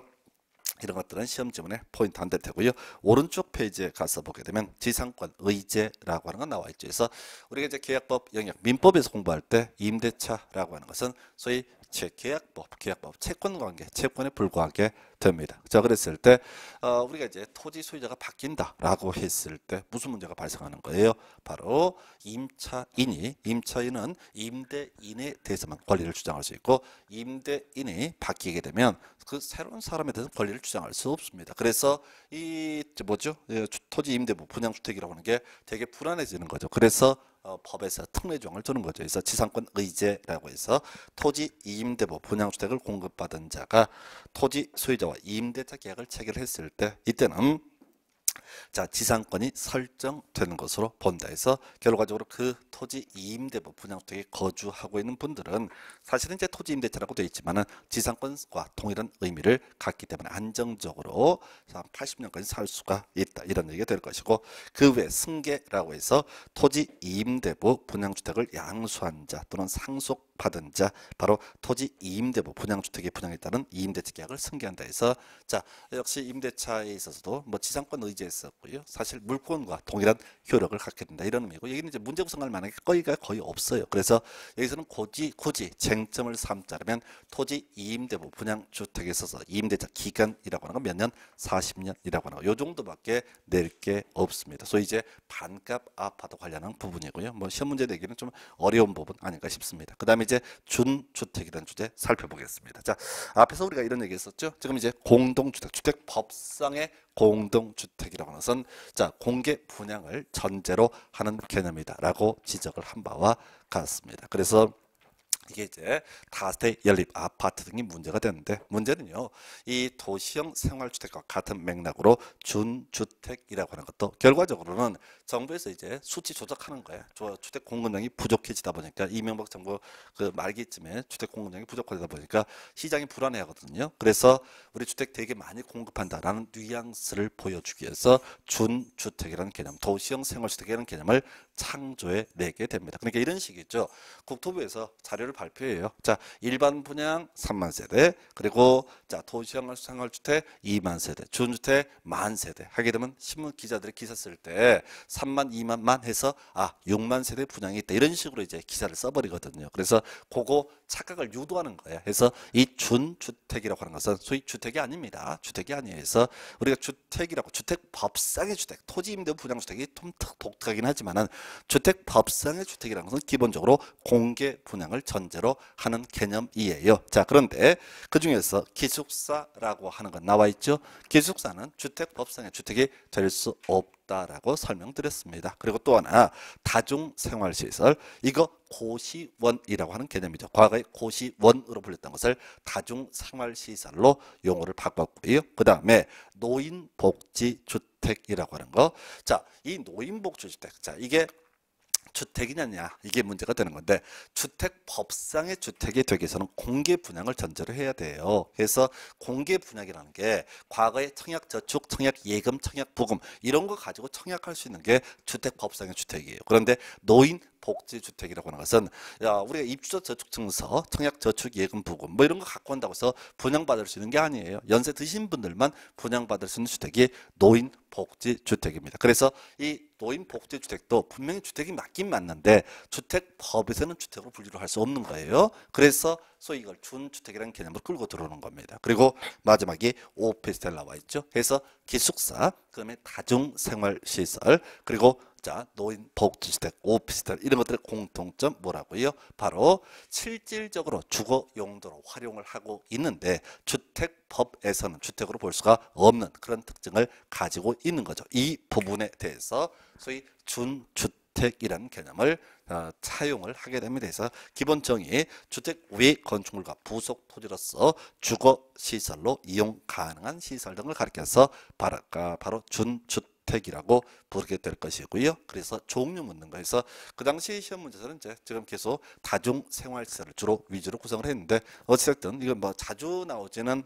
이런 것들은 시험 지문에 포인트 안 될 테고요. 오른쪽 페이지에 가서 보게 되면 지상권 의제라고 하는 건 나와 있죠. 그래서 우리가 이제 계약법 영역 민법에서 공부할 때 임대차라고 하는 것은 소위 채계약법, 계약법, 채권관계, 채권에 불과하게 됩니다. 자 그랬을 때 어, 우리가 이제 토지 소유자가 바뀐다라고 했을 때 무슨 문제가 발생하는 거예요? 바로 임차인이 임차인은 임대인에 대해서만 권리를 주장할 수 있고 임대인이 바뀌게 되면 그 새로운 사람에 대해서 권리를 주장할 수 없습니다. 그래서 이 뭐죠? 예, 토지 임대부 분양주택이라고 하는 게 되게 불안해지는 거죠. 그래서 어, 법에서 특례조항을 두는 거죠. 그래서 지상권 의제라고 해서 토지 임대보 분양주택을 공급받은 자가 토지 소유자와 임대차 계약을 체결했을 때 이때는 자, 지상권이 설정되는 것으로 본다 해서 결과적으로 그 토지 이임대부 분양주택에 거주하고 있는 분들은 사실은 이제 토지 임대차라고 되어 있지만은 지상권과 동일한 의미를 갖기 때문에 안정적으로 80년까지 살 수가 있다. 이런 얘기가 될 것이고 그 외 승계라고 해서 토지 이임대부 분양주택을 양수한 자 또는 상속 받은 자 바로 토지 이임대부 분양주택에분양했다는 이임대차 계약을 승계한다 해서 자 역시 임대차에 있어서도 뭐 지상권 의지에서 했었고요. 사실 물권과 동일한 효력을 갖게 된다 이런 의미고 여기는 이제 문제 구성할 만한 게 거의가 거의 없어요. 그래서 여기서는 고지 굳이 쟁점을 삼자면 토지 임대부 분양 주택에 있어서 임대차 기간이라고 하는 건 몇 년? 40년이라고 하는 거. 요 정도밖에 낼게 없습니다. 소 이제 반값 아파트 관련한 부분이고요. 뭐 시험 문제 내기는 좀 어려운 부분 아닌가 싶습니다. 그다음에 이제 준주택이라는 주제 살펴보겠습니다. 자, 앞에서 우리가 이런 얘기 했었죠. 지금 이제 공동주택 주택 법상의 공동주택이라고 하는 것은 자 공개 분양을 전제로 하는 개념이다라고 지적을 한 바와 같습니다. 그래서 이게 이제 다세 연립 아파트 등이 문제가 되는데 문제는요 이 도시형 생활주택과 같은 맥락으로 준주택이라고 하는 것도 결과적으로는 정부에서 이제 수치 조작하는 거예요 주택 공급량이 부족해지다 보니까 이명박 정부 그 말기쯤에 주택 공급량이 부족하다 보니까 시장이 불안해하거든요 그래서 우리 주택 되게 많이 공급한다라는 뉘앙스를 보여주기 위해서 준주택이라는 개념 도시형 생활주택이라는 개념을 창조에 내게 됩니다. 그러니까 이런 식이죠. 국토부에서 자료를 발표해요. 자, 일반 분양 3만 세대, 그리고 자, 도시형 생활주택 2만 세대, 준주택 1만 세대. 하게 되면 신문 기자들이 기사 쓸 때 3만, 2만만 해서 아, 6만 세대 분양이 있다. 이런 식으로 이제 기사를 써버리거든요. 그래서 그거 착각을 유도하는 거예요. 그래서 이 준주택이라고 하는 것은 소위 주택이 아닙니다. 주택이 아니에요. 그래서 우리가 주택이라고 주택 법상의 주택, 토지 임대 분양 주택이 좀 독특하긴 하지만은 주택 법상의 주택이라는 것은 기본적으로 공개 분양을 전제로 하는 개념이에요. 자, 그런데 그 중에서 기숙사라고 하는 건 나와 있죠. 기숙사는 주택 법상의 주택이 될 수 없다라고 설명드렸습니다. 그리고 또 하나 다중 생활 시설 이거 고시원이라고 하는 개념이죠. 과거에 고시원으로 불렸던 것을 다중 생활 시설로 용어를 바꿨고요. 그다음에 노인 복지 주택 주택이라고 하는 거. 자, 이 노인복지 주택. 자, 이게 주택이냐냐 이게 문제가 되는 건데 주택 법상의 주택이 되기 위해서는 공개 분양을 전제로 해야 돼요. 그래서 공개 분양이라는 게 과거의 청약 저축, 청약 예금, 청약 보금 이런 거 가지고 청약할 수 있는 게 주택 법상의 주택이에요. 그런데 노인 복지주택이라고 하는 것은 야, 우리가 입주자 저축증서, 청약저축예금 부금 뭐 이런 거 갖고 온다고 해서 분양받을 수 있는 게 아니에요. 연세 드신 분들만 분양받을 수 있는 주택이 노인 복지주택입니다. 그래서 이 노인 복지주택도 분명히 주택이 맞긴 맞는데 주택법에서는 주택으로 분류를 할 수 없는 거예요. 그래서 소위 이걸 준주택이라는 개념으로 끌고 들어오는 겁니다. 그리고 마지막이 오피스텔 나와 있죠. 그래서 기숙사, 그다음에 다중생활시설, 그리고 노동자, 노인, 복지주택, 오피스텔 이런 것들의 공통점 뭐라고요? 바로 실질적으로 주거 용도로 활용을 하고 있는데 주택법에서는 주택으로 볼 수가 없는 그런 특징을 가지고 있는 거죠. 이 부분에 대해서 소위 준주택 주택이라는 개념을 어, 차용을 하게 됩니다. 그래서 기본 정의 주택 외 건축물과 부속 토지로서 주거 시설로 이용 가능한 시설 등을 가리켜서 바로, 아, 바로 준주택 주택이라고 부르게 될 것이고요. 그래서 종류 묻는 거에서 그 당시 시험 문제서는 이제 지금 계속 다중 생활시설을 주로 위주로 구성을 했는데 어쨌든 이건 뭐 자주 나오지는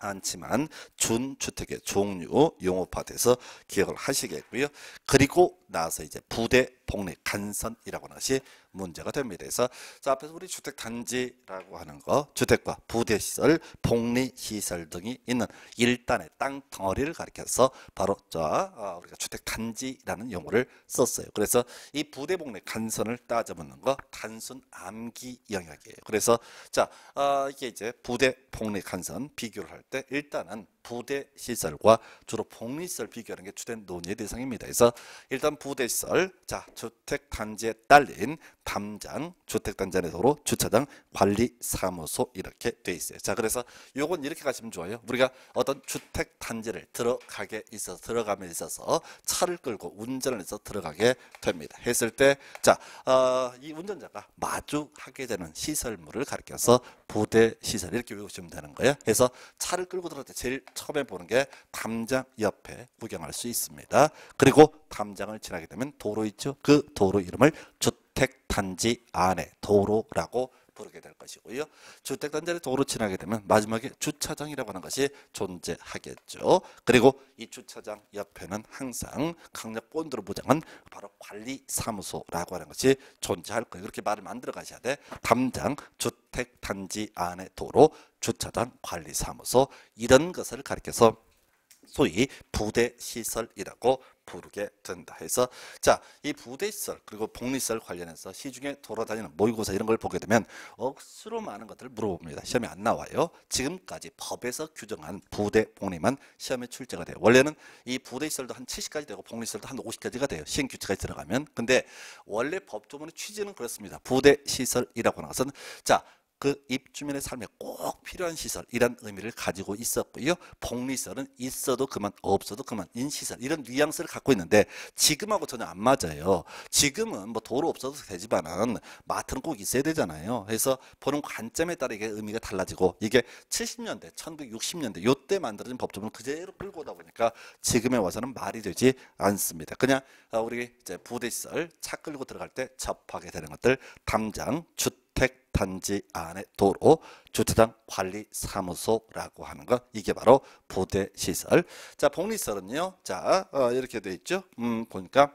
않지만 준주택의 종류 용어파돼서 기억을 하시겠고요. 그리고 나서 이제 부대 복리 간선이라고 하는 것이 문제가 됩니다. 그래서 자, 앞에서 우리 주택 단지라고 하는 거 주택과 부대 시설, 복리 시설 등이 있는 일단의 땅 덩어리를 가리켜서 바로 자 어, 우리가 주택 단지라는 용어를 썼어요. 그래서 이 부대 복리 간선을 따져보는 거 단순 암기 영역이에요. 그래서 자 어, 이게 이제 부대 복리 간선 비교를 할 때 일단은 부대 시설과 주로 복리시설 비교하는 게 주된 논의의 대상입니다. 그래서 일단 부대 시설, 자 주택 단지에 딸린 담장, 주택 단지 안에 도로, 주차장, 관리 사무소 이렇게 돼 있어요. 자 그래서 요건 이렇게 가시면 좋아요. 우리가 어떤 주택 단지를 들어가게 있어 들어가에 있어서 차를 끌고 운전을 해서 들어가게 됩니다. 했을 때자 어, 이 운전자가 마주하게 되는 시설물을 가리켜서 부대 시설 이렇게 외우시면 되는 거예요. 그래서 차를 끌고 들어갈 때 제일 처음에 보는 게 담장 옆에 구경할 수 있습니다. 그리고 담장을 지나게 되면 도로 있죠. 그 도로 이름을 주택단지 안에 도로라고 부르게 될 것이고요. 주택 단지를 도로 칠하게 되면 마지막에 주차장이라고 하는 것이 존재하겠죠. 그리고 이 주차장 옆에는 항상 강력 본드로 보장한 바로 관리 사무소라고 하는 것이 존재할 거예요. 그렇게 말을 만들어 가셔야 돼. 담장 주택 단지 안에 도로 주차장 관리 사무소 이런 것을 가리켜서 소위 부대 시설이라고 부르게 된다 해서 자 이 부대시설 그리고 복리시설 관련해서 시중에 돌아다니는 모의고사 이런 걸 보게 되면 억수로 많은 것들을 물어봅니다 시험에 안 나와요 지금까지 법에서 규정한 부대 복리만 시험에 출제가 돼요 원래는 이 부대시설도 한 70까지 되고 복리시설도 한 50까지가 돼요 시행규칙까지 들어가면 근데 원래 법조문의 취지는 그렇습니다 부대시설이라고 나와서 자그 입주민의 삶에 꼭 필요한 시설 이런 의미를 가지고 있었고요. 복리설은 있어도 그만 없어도 그만인 시설 이런 뉘앙스를 갖고 있는데 지금하고 전혀 안 맞아요. 지금은 뭐 도로 없어도 되지만은 마트는 꼭 있어야 되잖아요. 그래서 보는 관점에 따라 이게 의미가 달라지고 이게 70년대 1960년대 요때 만들어진 법조문을 그대로 끌고 오다 보니까 지금에 와서는 말이 되지 않습니다. 그냥 어, 우리 이제 부대시설 차 끌고 들어갈 때 접하게 되는 것들 담장 주 주택 단지 안에 도로 주차장 관리 사무소라고 하는 것 이게 바로 보대 시설. 자, 복리설은요. 시 자, 어, 이렇게 돼 있죠. 음, 보니까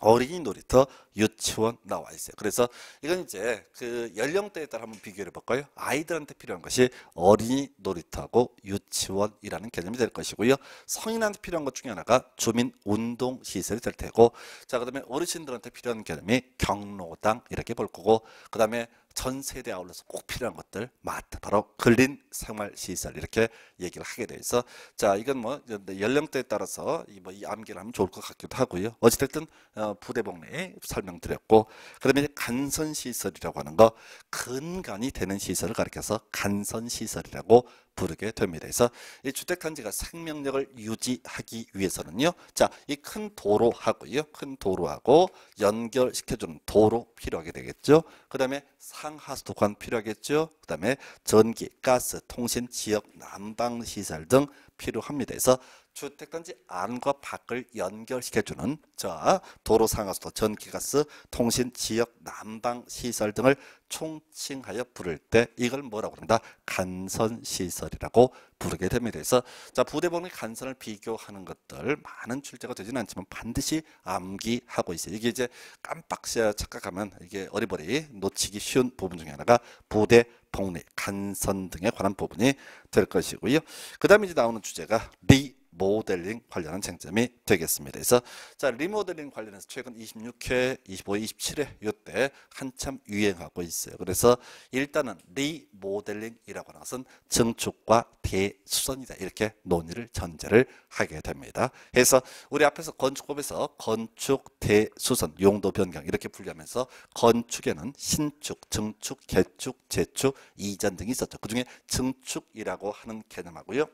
어린이 놀이터 유치원 나와 있어요. 그래서 이건 이제 그 연령대에 따라 한번 비교해 볼까요? 아이들한테 필요한 것이 어린이 놀이터하고 유치원이라는 개념이 될 것이고요. 성인한테 필요한 것 중에 하나가 주민 운동 시설이 될 테고 자 그다음에 어르신들한테 필요한 개념이 경로당 이렇게 볼 거고 그다음에 전 세대 아울러서 꼭 필요한 것들 마트 바로 근린 생활 시설 이렇게 얘기를 하게 돼 있어 자 이건 뭐 연령대에 따라서 이 뭐 이 암기를 하면 좋을 것 같기도 하고요 어찌됐든 어, 부대복리 살 설명드렸고 그다음에 간선 시설이라고 하는 거 근간이 되는 시설을 가리켜서 간선 시설이라고 부르게 됩니다. 그래서 이 주택 한지가 생명력을 유지하기 위해서는요. 자, 이 큰 도로하고요. 큰 도로하고 연결시켜 주는 도로 필요하게 되겠죠. 그다음에 상하수도관 필요하겠죠. 그다음에 전기, 가스, 통신, 지역 난방 시설 등 필요합니다. 그래서 주택단지 안과 밖을 연결시켜주는 자 도로 상하수도 전기가스 통신 지역 난방 시설 등을 총칭하여 부를 때 이걸 뭐라고 합니다 간선 시설이라고 부르게 됩니다. 그래서 자 부대본의 간선을 비교하는 것들 많은 출제가 되지는 않지만 반드시 암기하고 있어요. 이게 이제 깜빡시야 착각하면 이게 어리버리 놓치기 쉬운 부분 중에 하나가 부대 복리 간선 등에 관한 부분이 될 것이고요. 그 다음에 이제 나오는 주제가 리 모델링 관련한 쟁점이 되겠습니다. 그래서 자 리모델링 관련해서 최근 26회, 25, 27회 이때 한참 유행하고 있어요. 그래서 일단은 리모델링이라고 나선 증축과 대수선이다 이렇게 논의를 전제를 하게 됩니다. 그래서 우리 앞에서 건축법에서 건축 대수선 용도 변경 이렇게 분류하면서 건축에는 신축, 증축, 개축, 재축, 이전 등이 있었죠. 그중에 증축이라고 하는 개념하고요.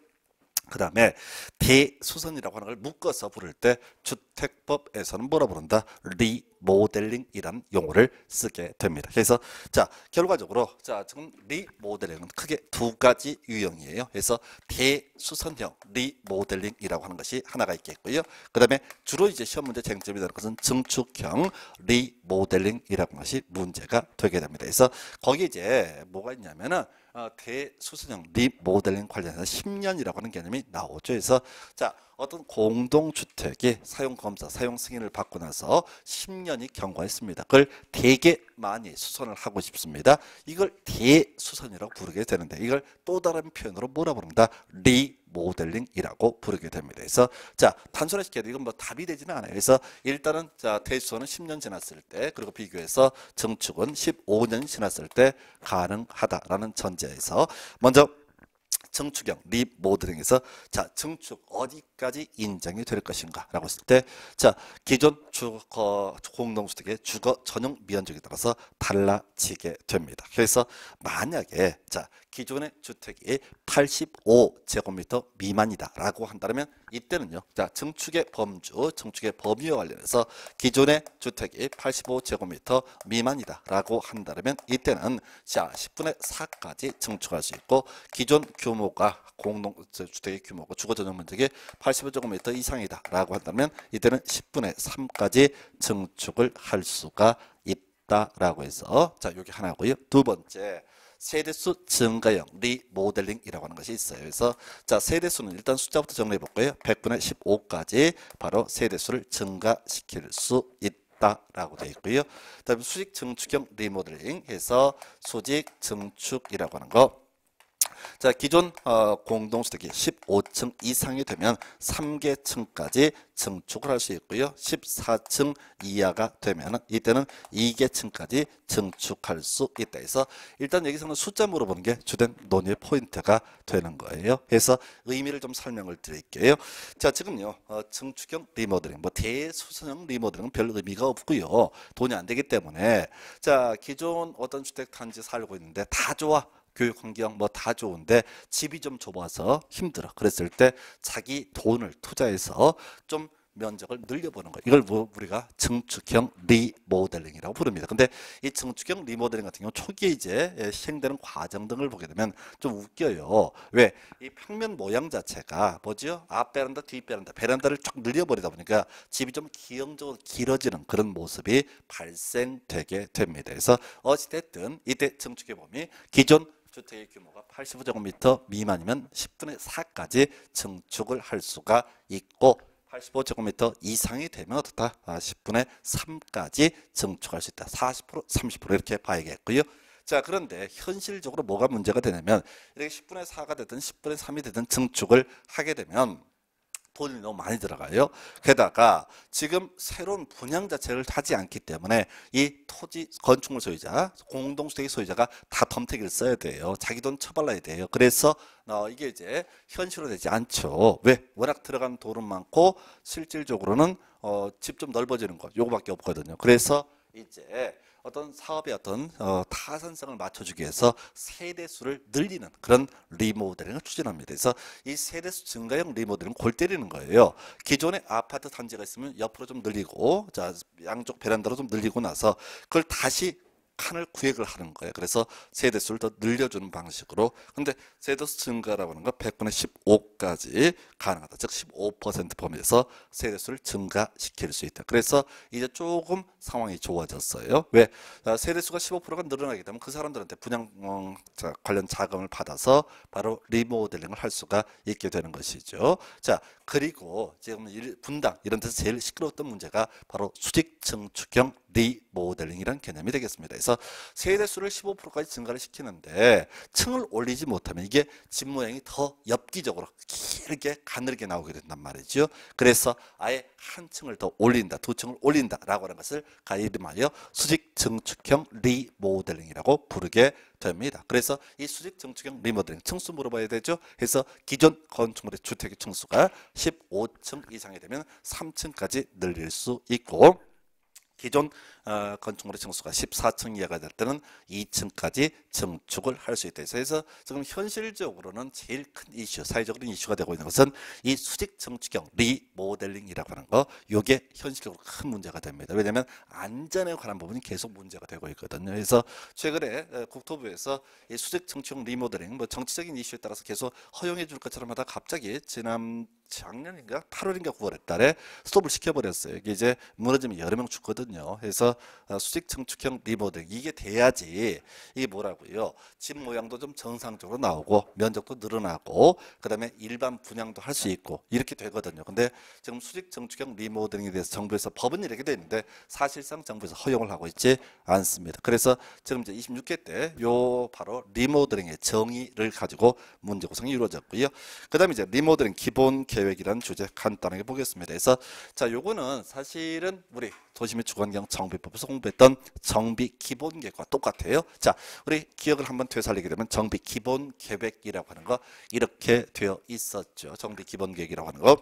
그 다음에 대수선이라고 하는 걸 묶어서 부를 때 주택법에서는 뭐라 부른다? 리모델링이란 용어를 쓰게 됩니다. 그래서 자 결과적으로 자 지금 리모델링은 크게 두 가지 유형이에요. 그래서 대수선형 리모델링이라고 하는 것이 하나가 있겠고요. 그 다음에 주로 이제 시험 문제 쟁점이 되는 것은 증축형 리모델링이라는 것이 문제가 되게 됩니다. 그래서 거기 이제 뭐가 있냐면은 어, 대수선형 리모델링 네 관련해서 10년이라고 하는 개념이 나오죠. 그래서 자 어떤 공동주택의 사용검사, 사용승인을 받고 나서 10년이 경과했습니다. 그걸 되게 많이 수선을 하고 싶습니다. 이걸 대수선이라고 부르게 되는데 이걸 또 다른 표현으로 뭐라 부릅니다? 리 모델링이라고 부르게 됩니다. 그래서 자 단순화시켜야 돼. 이건 뭐 답이 되지는 않아요. 그래서 일단은 자 대수소는 10년 지났을 때 그리고 비교해서 증축은 15년 지났을 때 가능하다라는 전제에서 먼저 증축형 리모델링에서 자 증축 어디까지 인정이 될 것인가라고 했을 때 자 기존 주거 공동주택의 주거 전용 면적에 따라서 달라지게 됩니다. 그래서 만약에 자 기존의 주택이 85제곱미터 미만이다라고 한다면 이때는요. 자, 증축의 범주, 증축의 범위와 관련해서 기존의 주택이 85제곱미터 미만이다라고 한다면 이때는 자, 10분의 4까지 증축할 수 있고 기존 규모가 공동 주택의 규모가 주거 전용 면적이 85제곱미터 이상이다라고 한다면 이때는 10분의 3까지 증축을 할 수가 있다라고 해서 자, 여기 하나고요. 두 번째 세대수 증가형 리모델링이라고 하는 것이 있어요. 그래서 자 세대수는 일단 숫자부터 정리해 볼까요? 100분의 15까지 바로 세대수를 증가시킬 수 있다라고 되어 있고요. 그다음 수직 증축형 리모델링 해서 수직 증축이라고 하는 거 자, 기존 어, 공동주택이 15층 이상이 되면 3계층까지 증축을 할 수 있고요. 14층 이하가 되면 이때는 2계층까지 증축할 수 있다 해서 일단 여기서는 숫자 물어보는 게 주된 논의 포인트가 되는 거예요. 그래서 의미를 좀 설명을 드릴게요. 자 지금요. 어, 증축형 리모델링 뭐 대수선형 리모델링은 별 의미가 없고요. 돈이 안 되기 때문에 자 기존 어떤 주택 단지 살고 있는데 다 좋아. 교육 환경 뭐 다 좋은데 집이 좀 좁아서 힘들어. 그랬을 때 자기 돈을 투자해서 좀 면적을 늘려보는 거 이걸 뭐 우리가 증축형 리모델링이라고 부릅니다. 근데 이 증축형 리모델링 같은 경우 초기에 이제 예, 시행되는 과정 등을 보게 되면 좀 웃겨요. 왜? 이 평면 모양 자체가 뭐죠? 앞 베란다, 뒤 베란다, 베란다를 쭉 늘려버리다 보니까 집이 좀 기형적으로 길어지는 그런 모습이 발생되게 됩니다. 그래서 어찌됐든 이때 증축의 범위 기존 주택의 규모가 85제곱미터 미만이면 10분의 4까지 증축을 할 수가 있고 85제곱미터 이상이 되면 어떻다? 아, 10분의 3까지 증축할 수 있다. 40% 30% 이렇게 봐야겠고요. 자 그런데 현실적으로 뭐가 문제가 되냐면 이렇게 10분의 4가 되든 10분의 3이 되든 증축을 하게 되면 돈이 너무 많이 들어가요. 게다가 지금 새로운 분양 자체를 하지 않기 때문에 이 토지 건축물 소유자, 공동주택의 소유자가 다덤택을 써야 돼요. 자기 돈처발라야 돼요. 그래서 어, 이게 이제 현실화되지 않죠. 왜? 워낙 들어간 돈은 많고 실질적으로는 어, 집좀 넓어지는 것 요거밖에 없거든요. 그래서 이제 어떤 사업의 어떤 어, 타산성을 맞춰주기 위해서 세대 수를 늘리는 그런 리모델링을 추진합니다. 그래서 이 세대 수 증가형 리모델링 골 때리는 거예요. 기존의 아파트 단지가 있으면 옆으로 좀 늘리고 자 양쪽 베란다로 좀 늘리고 나서 그걸 다시 칸을 구획을 하는 거예요. 그래서 세대수를 더 늘려주는 방식으로. 근데 세대수 증가라고 하는 건 100분의 15까지 가능하다. 즉 15% 범위에서 세대수를 증가시킬 수 있다. 그래서 이제 조금 상황이 좋아졌어요. 왜? 아, 세대수가 15%가 늘어나게 되면 그 사람들한테 분양 어, 관련 자금을 받아서 바로 리모델링을 할 수가 있게 되는 것이죠. 자, 그리고 지금 분당 이런 데서 제일 시끄러웠던 문제가 바로 수직 증축형 리모델링이라는 개념이 되겠습니다. 그래서 세대수를 15%까지 증가를 시키는데 층을 올리지 못하면 이게 집 모양이 더 엽기적으로 길게 가늘게 나오게 된단 말이죠. 그래서 아예 한 층을 더 올린다, 두 층을 올린다라고 하는 것을 가이름하여 수직 증축형 리모델링이라고 부르게 됩니다. 그래서 이 수직 증축형 리모델링 층수 물어봐야 되죠. 그래서 기존 건축물의 주택의 층수가 15층 이상이 되면 3층까지 늘릴 수 있고 기존 건축물의 층수가 14층 이하가 될 때는 2층까지 증축을 할 수 있다. 그래서 지금 현실적으로는 제일 큰 이슈, 사회적으로 이슈가 되고 있는 것은 이 수직 증축형 리모델링이라고 하는 거, 이게 현실적으로 큰 문제가 됩니다. 왜냐하면 안전에 관한 부분이 계속 문제가 되고 있거든요. 그래서 최근에 어, 국토부에서 이 수직 증축형 리모델링, 뭐 정치적인 이슈에 따라서 계속 허용해 줄 것처럼 하다 갑자기 지난 작년인가 8월인가 9월에 달에 스톱을 시켜버렸어요. 이게 이제 무너지면 여러 명 죽거든요. 그래서 어, 수직 증축형 리모델 이게 돼야지 이게 뭐라고요? 집 모양도 좀 정상적으로 나오고 면적도 늘어나고 그다음에 일반 분양도 할 수 있고 이렇게 되거든요. 근데 지금 수직 증축형 리모델링에 대해서 정부에서 법은 이렇게 돼 있는데 사실상 정부에서 허용을 하고 있지 않습니다. 그래서 지금 이제 26회 때요 바로 리모델링의 정의를 가지고 문제 구성이 이루어졌고요. 그다음에 이제 리모델링 기본 계획이라는 주제 간단하게 보겠습니다. 그래서 자 요거는 사실은 우리 도시및 주거경 정비법 법에서 공부했던 정비 기본 계획과 똑같아요. 자, 우리 기억을 한번 되살리게 되면 정비 기본 계획이라고 하는 거 이렇게 되어 있었죠. 정비 기본 계획이라고 하는 거.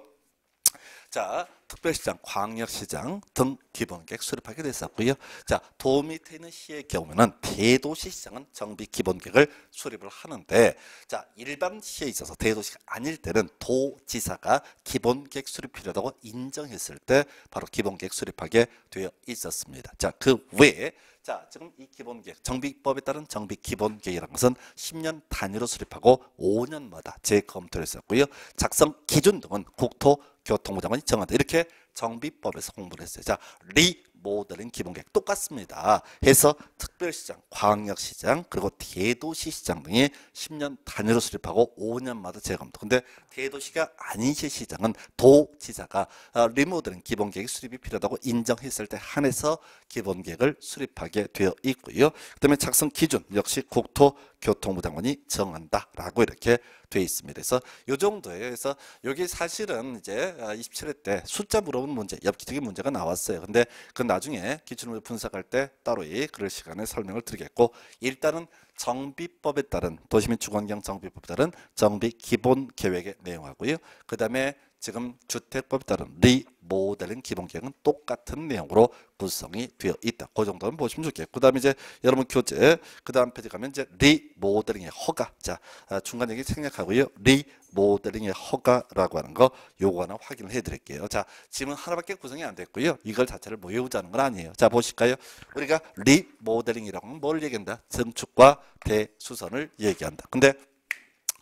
자, 특별시장, 광역시장 등 기본계획 수립하게 됐었고요. 자, 도 밑에 있는 시의 경우는 대도시 시장은 정비 기본계획을 수립을 하는데 자, 일반 시에 있어서 대도시가 아닐 때는 도지사가 기본계획 수립 필요하다고 인정했을 때 바로 기본계획 수립하게 되어 있었습니다. 자, 그 외에 자, 지금 이 기본계획, 정비법에 따른 정비기본계획이라는 것은 10년 단위로 수립하고 5년마다 재검토를 했었고요. 작성 기준 등은 국토교통부장관이 정한다. 이렇게 정비법에서 공부를 했어요. 자, 리 모델링 기본계획 똑같습니다. 해서 특별시장, 광역시장, 그리고 대도시 시장 등이 10년 단위로 수립하고 5년마다 재검토. 근데 대도시가 아닌 시장은 도지사가 어, 리모델링 기본계획 수립이 필요하다고 인정했을 때 한해서 기본계획을 수립하게 되어 있고요. 그다음에 작성 기준 역시 국토교통부 장관이 정한다라고 이렇게 돼 있습니다. 그래서 요 정도예요. 그래서 여기 사실은 이제 27회 어, 때 숫자 물어본 문제, 엽기적인 문제가 나왔어요. 근데 그 나중에 기출문제 분석할 때 따로 이 그럴 시간에 설명을 드리겠고 일단은 정비법에 따른 도시민 주거환경 정비법에 따른 정비 기본 계획의 내용하고요. 그 다음에 지금 주택법 에 따른 리모델링 기본계획은 똑같은 내용으로 구성이 되어 있다. 그 정도는 보시면 좋겠고 그 다음에 이제 여러분 교재 그 다음 페이지 가면 이제 리모델링의 허가 자 아, 중간 얘기 생략하고요. 리모델링의 허가라고 하는 거 요거 하나 확인을 해드릴게요. 자 지문 하나밖에 구성이 안 됐고요. 이걸 자체를 뭐 외우자는 건 아니에요. 자 보실까요? 우리가 리모델링이라고 하면 뭘 얘기한다? 증축과 대수선을 얘기한다. 근데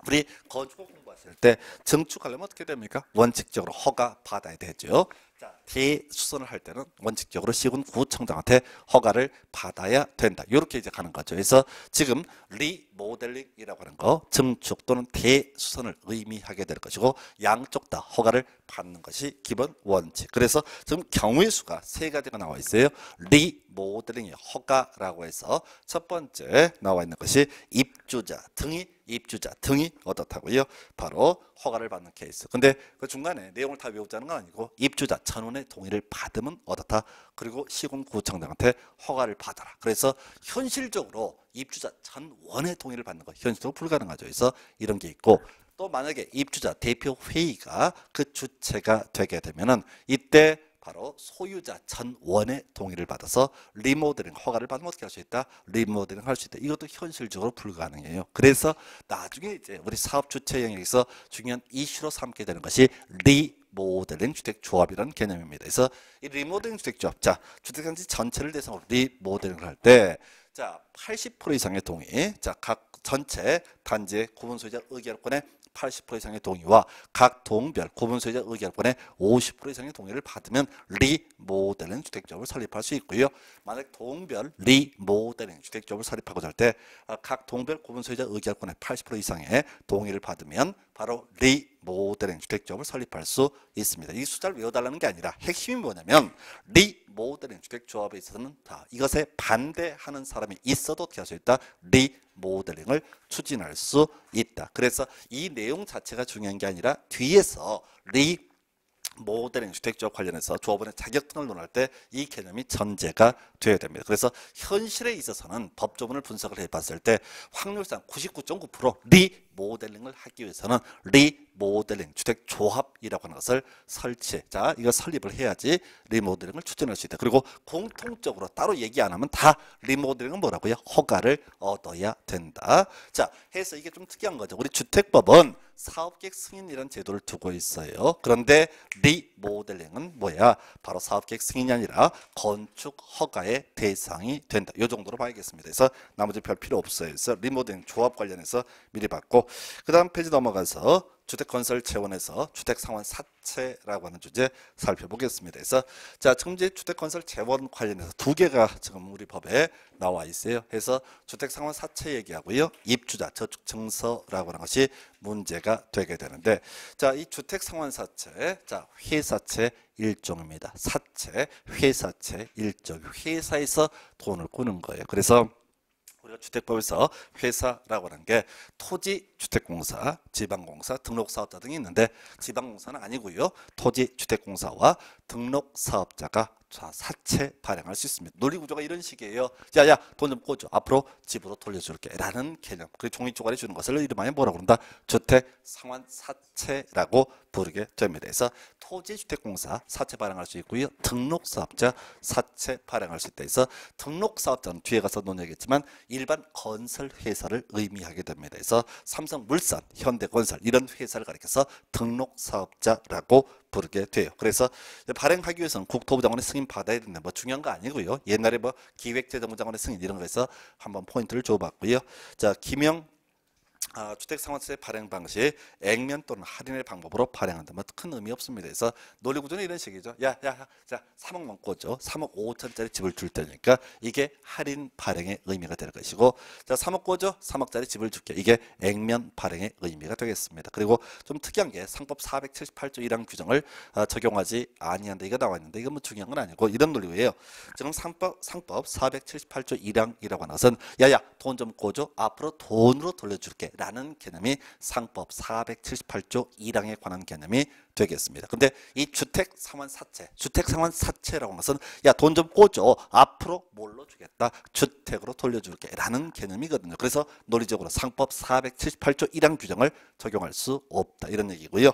우리 건축 때 증축하려면 어떻게 됩니까? 원칙적으로 허가 받아야 되죠. 자, 대수선을 할 때는 원칙적으로 시군 구청장한테 허가를 받아야 된다. 이렇게 이제 가는 거죠. 그래서 지금 리모델링이라고 하는 거 증축 또는 대수선을 의미하게 될 것이고 양쪽 다 허가를 받는 것이 기본 원칙. 그래서 지금 경우의 수가 세 가지가 나와 있어요. 리모델링의 허가라고 해서 첫 번째 나와 있는 것이 입주자 등이 입주자 등이 어떻다고요? 바로 허가를 받는 케이스. 근데 그 중간에 내용을 다 외우자는 건 아니고 입주자 전원 시군의 동의를 받으면 얻었다. 그리고 시군구청장한테 허가를 받아라. 그래서 현실적으로 입주자 전원의 동의를 받는 거 현실적으로 불가능하죠. 그래서 이런 게 있고 또 만약에 입주자 대표 회의가 그 주체가 되게 되면은 이때 바로 소유자 전원의 동의를 받아서 리모델링 허가를 받으면 어떻게 할 수 있다? 리모델링 할 수 있다. 이것도 현실적으로 불가능해요. 그래서 나중에 이제 우리 사업 주체 영역에서 중요한 이슈로 삼게 되는 것이 리모델 리모델링 주택조합이라는 개념입니다. 그래서 이 리모델링 주택조합, 자 주택단지 전체를 대상으로 리모델링을 할때자80% 이상의 동의, 자각 전체 단지의 고분 소유자 의결권의 80% 이상의 동의와 각 동별 고분 소유자 의결권의 50% 이상의 동의를 받으면 리모델링 주택조합을 설립할 수 있고요. 만약 동별 리모델링 주택조합을 설립하고자 할 때 각 동별 고분 소유자 의결권의 80% 이상의 동의를 받으면 바로 리 모델링 주택조합을 설립할 수 있습니다. 이 숫자를 외워달라는 게 아니라 핵심이 뭐냐면 리모델링 주택조합에 있어서는 다 이것에 반대하는 사람이 있어도 어떻게 할수 있다? 리모델링을 추진할 수 있다. 그래서 이 내용 자체가 중요한 게 아니라 뒤에서 리 모델링 주택조역 관련해서 조합원의 자격증을 논할 때 이 개념이 전제가 되어야 됩니다. 그래서 현실에 있어서는 법조문을 분석을 해봤을 때 확률상 99.9% 리모델링을 하기 위해서는 리모델링 주택 조합이라고 하는 것을 설치, 자 이거 설립을 해야지 리모델링을 추진할 수 있다. 그리고 공통적으로 따로 얘기 안 하면 다 리모델링은 뭐라고요? 허가를 얻어야 된다. 자 해서 이게 좀 특이한 거죠. 우리 주택법은 사업계획 승인이라는 제도를 두고 있어요. 그런데 리모델링은 뭐야? 바로 사업계 승인이 아니라 건축 허가의 대상이 된다. 이 정도로 봐야겠습니다. 그래서 나머지 별 필요 없어요. 그래서 리모델링 조합 관련해서 미리 봤고 그 다음 페이지 넘어가서 주택건설 재원에서 주택상환 사채라고 하는 주제 살펴보겠습니다. 그래서 자 청지 주택건설 재원 관련해서 두 개가 지금 우리 법에 나와 있어요. 그래서 주택상환 사채 얘기하고요. 입주자 저축증서라고 하는 것이 문제가 되게 되는데 자이 주택상환 사채 자 회사채 일종입니다. 사채 회사채 일종 회사에서 돈을 꾸는 거예요. 그래서 우리가 주택법에서 회사라고 하는 게 토지 주택공사, 지방공사, 등록사업자 등이 있는데 지방공사는 아니고요. 토지 주택공사와 등록사업자가 사채 발행할 수 있습니다. 논리구조가 이런 식이에요. 야야 돈좀 꽂줘 앞으로 집으로 돌려줄게 라는 개념. 그 종이 조각에 주는 것을 이름하여 뭐라 그런다? 주택상환사채라고 부르게 됩니다. 그래서 토지주택공사 사채 발행할 수 있고요. 등록사업자 사채 발행할 수 있다. 그래서 등록사업자는 뒤에 가서 논의하겠지만 일반 건설회사를 의미하게 됩니다. 그래서 3, 삼성물산, 현대건설 이런 회사를 가리켜서 등록사업자라고 부르게 돼요. 그래서 발행하기 위해서는 국토부 장관의 승인 받아야 된다. 뭐 중요한 거 아니고요. 옛날에 뭐 기획재정부 장관의 승인 이런 거에서 한번 포인트를 줘봤고요. 자 김영 아, 주택상환세 발행 방식 액면 또는 할인의 방법으로 발행한다면 뭐 큰 의미 없습니다. 그래서 논리구조는 이런 식이죠. 야, 야, 야, 자, 3억 원꼬죠. 3억 5천짜리 집을 줄 때니까 이게 할인 발행의 의미가 될 것이고, 자, 3억 꼬죠. 3억짜리 집을 줄게. 이게 액면 발행의 의미가 되겠습니다. 그리고 좀 특이한 게 상법 478조 1항 규정을 아, 적용하지 아니한다 이거 나와 있는데 이건 뭐 중요한 건 아니고 이런 논리예요. 지금 상법 상법 478조 1항이라고 하는 것은 야야 돈좀 꼬죠. 앞으로 돈으로 돌려줄게. 라는 개념이 상법 478조 1항에 관한 개념이 되겠습니다. 근데 이 주택 상환 사채, 주택 상환 사채라고 하는 것은 야돈좀 꽂어. 앞으로 뭘로 주겠다? 주택으로 돌려줄게. 라는 개념이거든요. 그래서 논리적으로 상법 478조 1항 규정을 적용할 수 없다. 이런 얘기고요.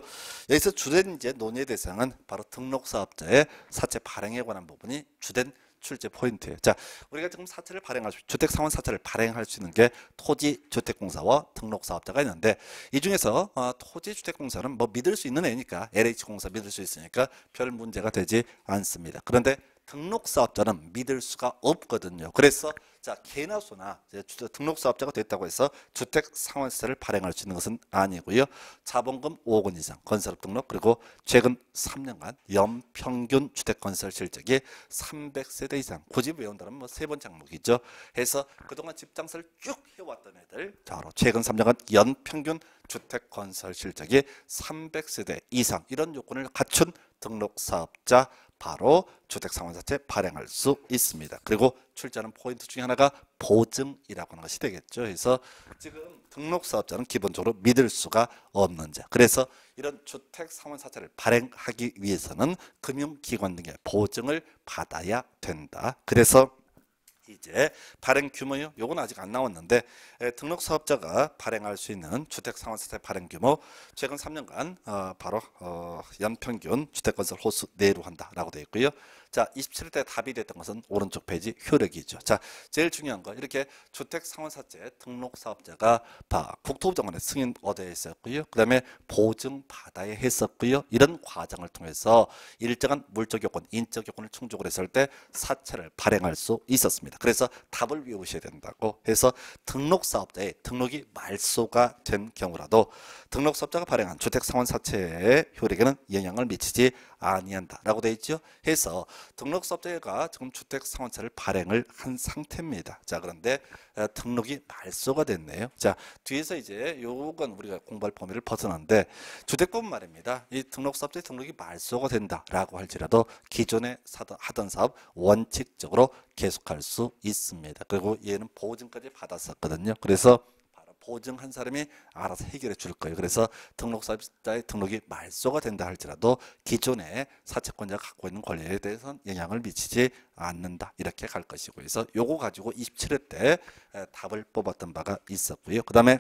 여기서 주된 이제 논의 대상은 바로 등록사업자의 사채 발행에 관한 부분이 주된 출제 포인트예요. 자, 우리가 지금 사채를 발행할 수, 주택 상환 사채를 발행할 수 있는 게 토지 주택공사와 등록 사업자가 있는데 이 중에서 어, 토지 주택공사는 뭐 믿을 수 있는 애니까 LH 공사 믿을 수 있으니까 별 문제가 되지 않습니다. 그런데 등록 사업자는 믿을 수가 없거든요. 그래서 자, 개나 소나 등록 사업자가 됐다고 해서 주택 상환세를 발행할 수 있는 것은 아니고요. 자본금 5억 원 이상 건설업 등록 그리고 최근 3년간 연평균 주택 건설 실적이 300세대 이상 굳이 외운다면 뭐세번 장목이죠. 해서 그동안 집장사를 쭉 해왔던 애들 바로 최근 3년간 연평균 주택 건설 실적이 300세대 이상 이런 요건을 갖춘 등록 사업자 바로 주택상환자채 발행할 수 있습니다. 그리고 출제는 포인트 중에 하나가 보증이라고 하는 것이 되겠죠. 그래서 지금 등록사업자는 기본적으로 믿을 수가 없는 자. 그래서 이런 주택상환사채를 발행하기 위해서는 금융기관 등의 보증을 받아야 된다. 그래서 이제 발행 규모요. 요건 아직 안 나왔는데 에, 등록 사업자가 발행할 수 있는 주택 상환세대 발행 규모 최근 3년간 어, 바로 어, 연평균 주택 건설 호수 내로 한다라고 되어 있고요. 자, 27대 답이 됐던 것은 오른쪽 페이지 효력이죠. 자, 제일 중요한 거 이렇게 주택 상환사채 등록 사업자가 다 국토부 장관의 승인 얻어야 했었고요. 그다음에 보증 받아야 했었고요. 이런 과정을 통해서 일정한 물적 요건, 인적 요건을 충족을 했을 때 사채를 발행할 수 있었습니다. 그래서 답을 외우셔야 된다고 해서 등록 사업자의 등록이 말소가 된 경우라도 등록 사업자가 발행한 주택 상환 사채의 효력에는 영향을 미치지 아니한다라고 되어 있죠. 해서 등록업자가 사 지금 주택 상환차를 발행을 한 상태입니다. 자 그런데 어, 등록이 말소가 됐네요. 자 뒤에서 이제 요건 우리가 공부할 범위를 벗어난데 주택법 말입니다. 이 등록업자의 사 등록이 말소가 된다라고 할지라도 기존에 하던 사업 원칙적으로 계속할 수 있습니다. 그리고 얘는 보증까지 받았었거든요. 그래서 보증한 사람이 알아서 해결해 줄 거예요. 그래서 등록 사업자의 등록이 말소가 된다 할지라도 기존의 사채권자가 갖고 있는 권리에 대해서는 영향을 미치지 않는다. 이렇게 갈 것이고 그래서 요거 가지고 27회 때 답을 뽑았던 바가 있었고요. 그 다음에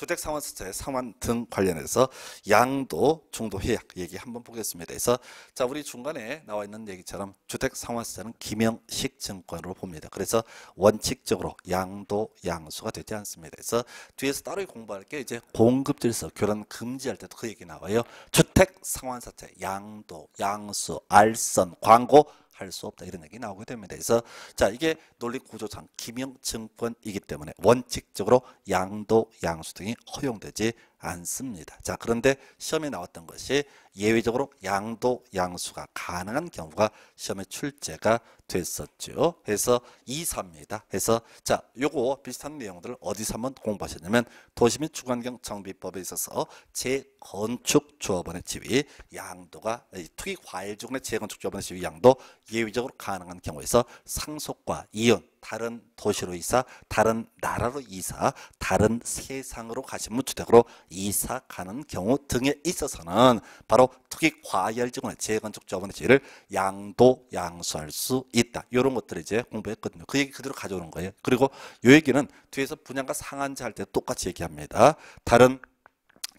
주택 상환 시세 상환 등 관련해서 양도 중도 해약 얘기 한번 보겠습니다. 그래서 자 우리 중간에 나와 있는 얘기처럼 주택 상환 시세는 김영식 증권으로 봅니다. 그래서 원칙적으로 양도 양수가 되지 않습니다. 그래서 뒤에서 따로 공부할 게 이제 공급 질서 교란 금지할 때도 그 얘기 나와요. 주택 상환 사채 양도 양수 알선 광고 할수 없다 이런 얘기 나오게 됩니다. 그래서 자 이게 논리 구조상 기명 증권이기 때문에 원칙적으로 양도 양수 등이 허용되지 않습니다. 자, 그런데 시험에 나왔던 것이 예외적으로 양도 양수가 가능한 경우가 시험에 출제가 됐었죠. 그서 2, 3입니다. 그서 자, 요거 비슷한 내용들을 어디서 한번 공부하셨냐면 도시 및 주관경 정비법에 있어서 재건축 조합원의 지위 양도가 투기 과일 중의 재건축 조합원의 지위 양도 예외적으로 가능한 경우에서 상속과 이혼 다른 도시로 이사, 다른 나라로 이사, 다른 세상으로 가신분 주택으로 이사 가는 경우 등에 있어서는 바로 특히 과열증을 재건축 자본의 지를 양도 양수할 수 있다. 이런 것들을 이제 공부했거든요. 그 얘기 그대로 가져오는 거예요. 그리고 요 얘기는 뒤에서 분양가 상한제 할 때 똑같이 얘기합니다. 다른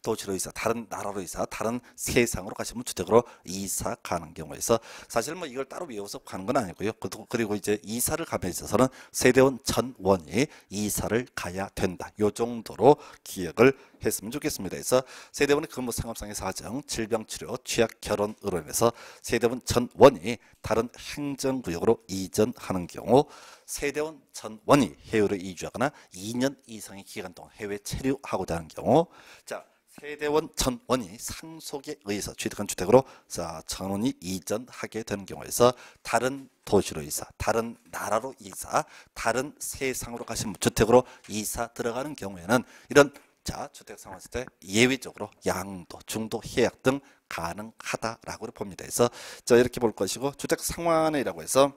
도시로 이사 다른 나라로 이사 다른 세상으로 가시면 주택으로 이사 가는 경우에서 사실 뭐 이걸 따로 외워서 가는 건 아니고요. 그리고 이제 이사를 가면 있어서는 세대원 전원이 이사를 가야 된다. 요 정도로 기억을 했으면 좋겠습니다. 그래서 세대원의 근무 상업상의 사정, 질병 치료, 취약 결혼으로 인해서 세대원 전원이 다른 행정구역으로 이전하는 경우 세대원 전원이 해외로 이주하거나 2년 이상의 기간 동안 해외 체류하고자 하는 경우 자 세대원 전원이 상속에 의해서 취득한 주택으로 자 전원이 이전하게 되는 경우에서 다른 도시로 이사, 다른 나라로 이사, 다른 세상으로 가신 주택으로 이사 들어가는 경우에는 이런 자 주택 상환세 때 예외적으로 양도, 중도, 해약 등 가능하다라고 봅니다. 그래서 자 이렇게 볼 것이고 주택 상환이라고 해서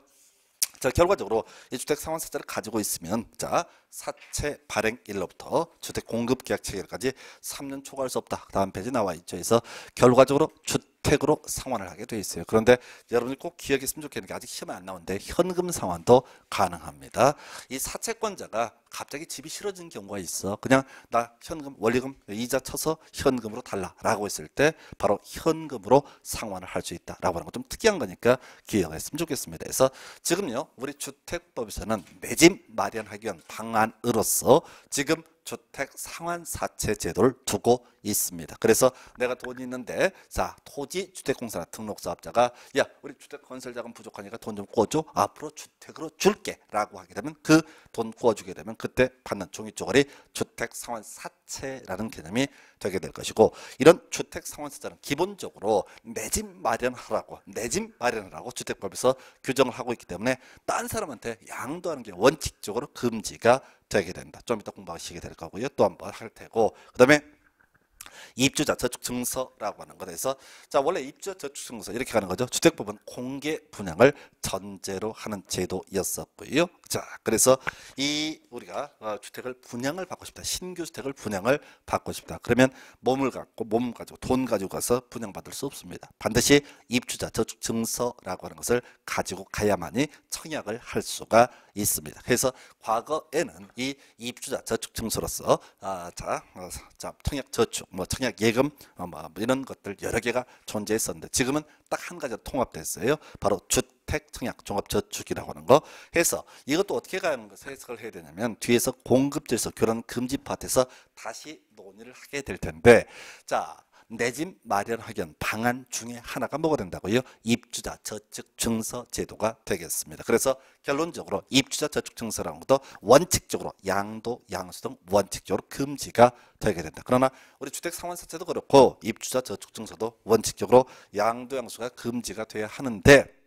자, 결과적으로 이 주택 상환사채를 가지고 있으면 자, 사채 발행일로부터 주택 공급 계약 체결까지 3년 초과할 수 없다. 다음 페이지 나와 있죠. 그래서 결과적으로 주택 주 택으로 상환을 하게 돼 있어요. 그런데 여러분이 꼭 기억했으면 좋겠는 게 아직 시험에 안 나오는데 현금 상환도 가능합니다. 이 사채권자가 갑자기 집이 싫어진 경우가 있어. 그냥 나 현금 원리금 이자 쳐서 현금으로 달라라고 했을 때 바로 현금으로 상환을 할 수 있다라고 하는 거좀 특이한 거니까 기억했으면 좋겠습니다. 그래서 지금요 우리 주택법에서는 매집 마련하기 위한 방안으로서 지금 주택 상환 사채 제도를 두고 있습니다. 그래서 내가 돈이 있는데 자 토지 주택공사 나 등록 사업자가 야 우리 주택 건설 자금 부족하니까 돈 좀 구워줘 앞으로 주택으로 줄게라고 하게 되면 그 돈 구워주게 되면 그때 받는 종이 쪼가리 주택 상환 사채라는 개념이 되게 될 것이고 이런 주택 상환 사채는 기본적으로 내 집 마련하라고 내 집 마련하라고 주택법에서 규정을 하고 있기 때문에 딴 사람한테 양도하는 게 원칙적으로 금지가 되게 된다. 좀 이따 공부하시게 될 거고요. 또 한 번 할 테고 그 다음에 입주자 저축증서라고 하는 거에서 자 원래 입주자 저축증서 이렇게 가는 거죠 주택 부분 공개 분양을 전제로 하는 제도였었고요 자 그래서 이 우리가 어, 주택을 분양을 받고 싶다 신규 주택을 분양을 받고 싶다 그러면 몸을 갖고 몸 가지고 돈 가지고 가서 분양받을 수 없습니다 반드시 입주자 저축증서라고 하는 것을 가지고 가야만이 청약을 할 수가 있습니다. 그래서 과거에는 이 입주자 저축 증서로서 아, 자, 어, 자 청약 저축, 뭐 청약 예금 어, 뭐 이런 것들 여러 개가 존재했었는데 지금은 딱 한 가지로 통합됐어요. 바로 주택 청약 종합 저축이라고 하는 거. 해서 이것도 어떻게 가는 것을 해석을 해야 되냐면 뒤에서 공급 질서 결혼 금지 파트에서 다시 논의를 하게 될 텐데 자 내집 마련하견 방안 중에 하나가 뭐가 된다고요? 입주자 저축 증서 제도가 되겠습니다. 그래서 결론적으로 입주자 저축 증서라는 것도 원칙적으로 양도 양수 등 원칙적으로 금지가 되게 된다. 그러나 우리 주택 상환 사채도 그렇고 입주자 저축 증서도 원칙적으로 양도 양수가 금지가 돼야 하는데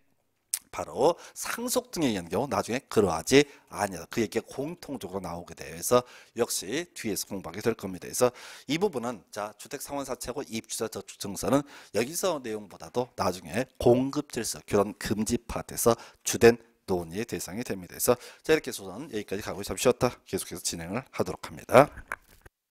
바로 상속 등에 의한 경우 나중에 그러하지 아니라 그 얘기가 공통적으로 나오게 돼서 역시 뒤에서 공부하게 될 겁니다. 그래서 이 부분은 자 주택 상환 사채고 입주자 저축 증서는 여기서 내용보다도 나중에 공급 질서 결혼 금지 파트에서 주된 논의의 대상이 됩니다. 그래서 자 이렇게 소선 여기까지 가고 잠시 쉬었다 계속해서 진행을 하도록 합니다.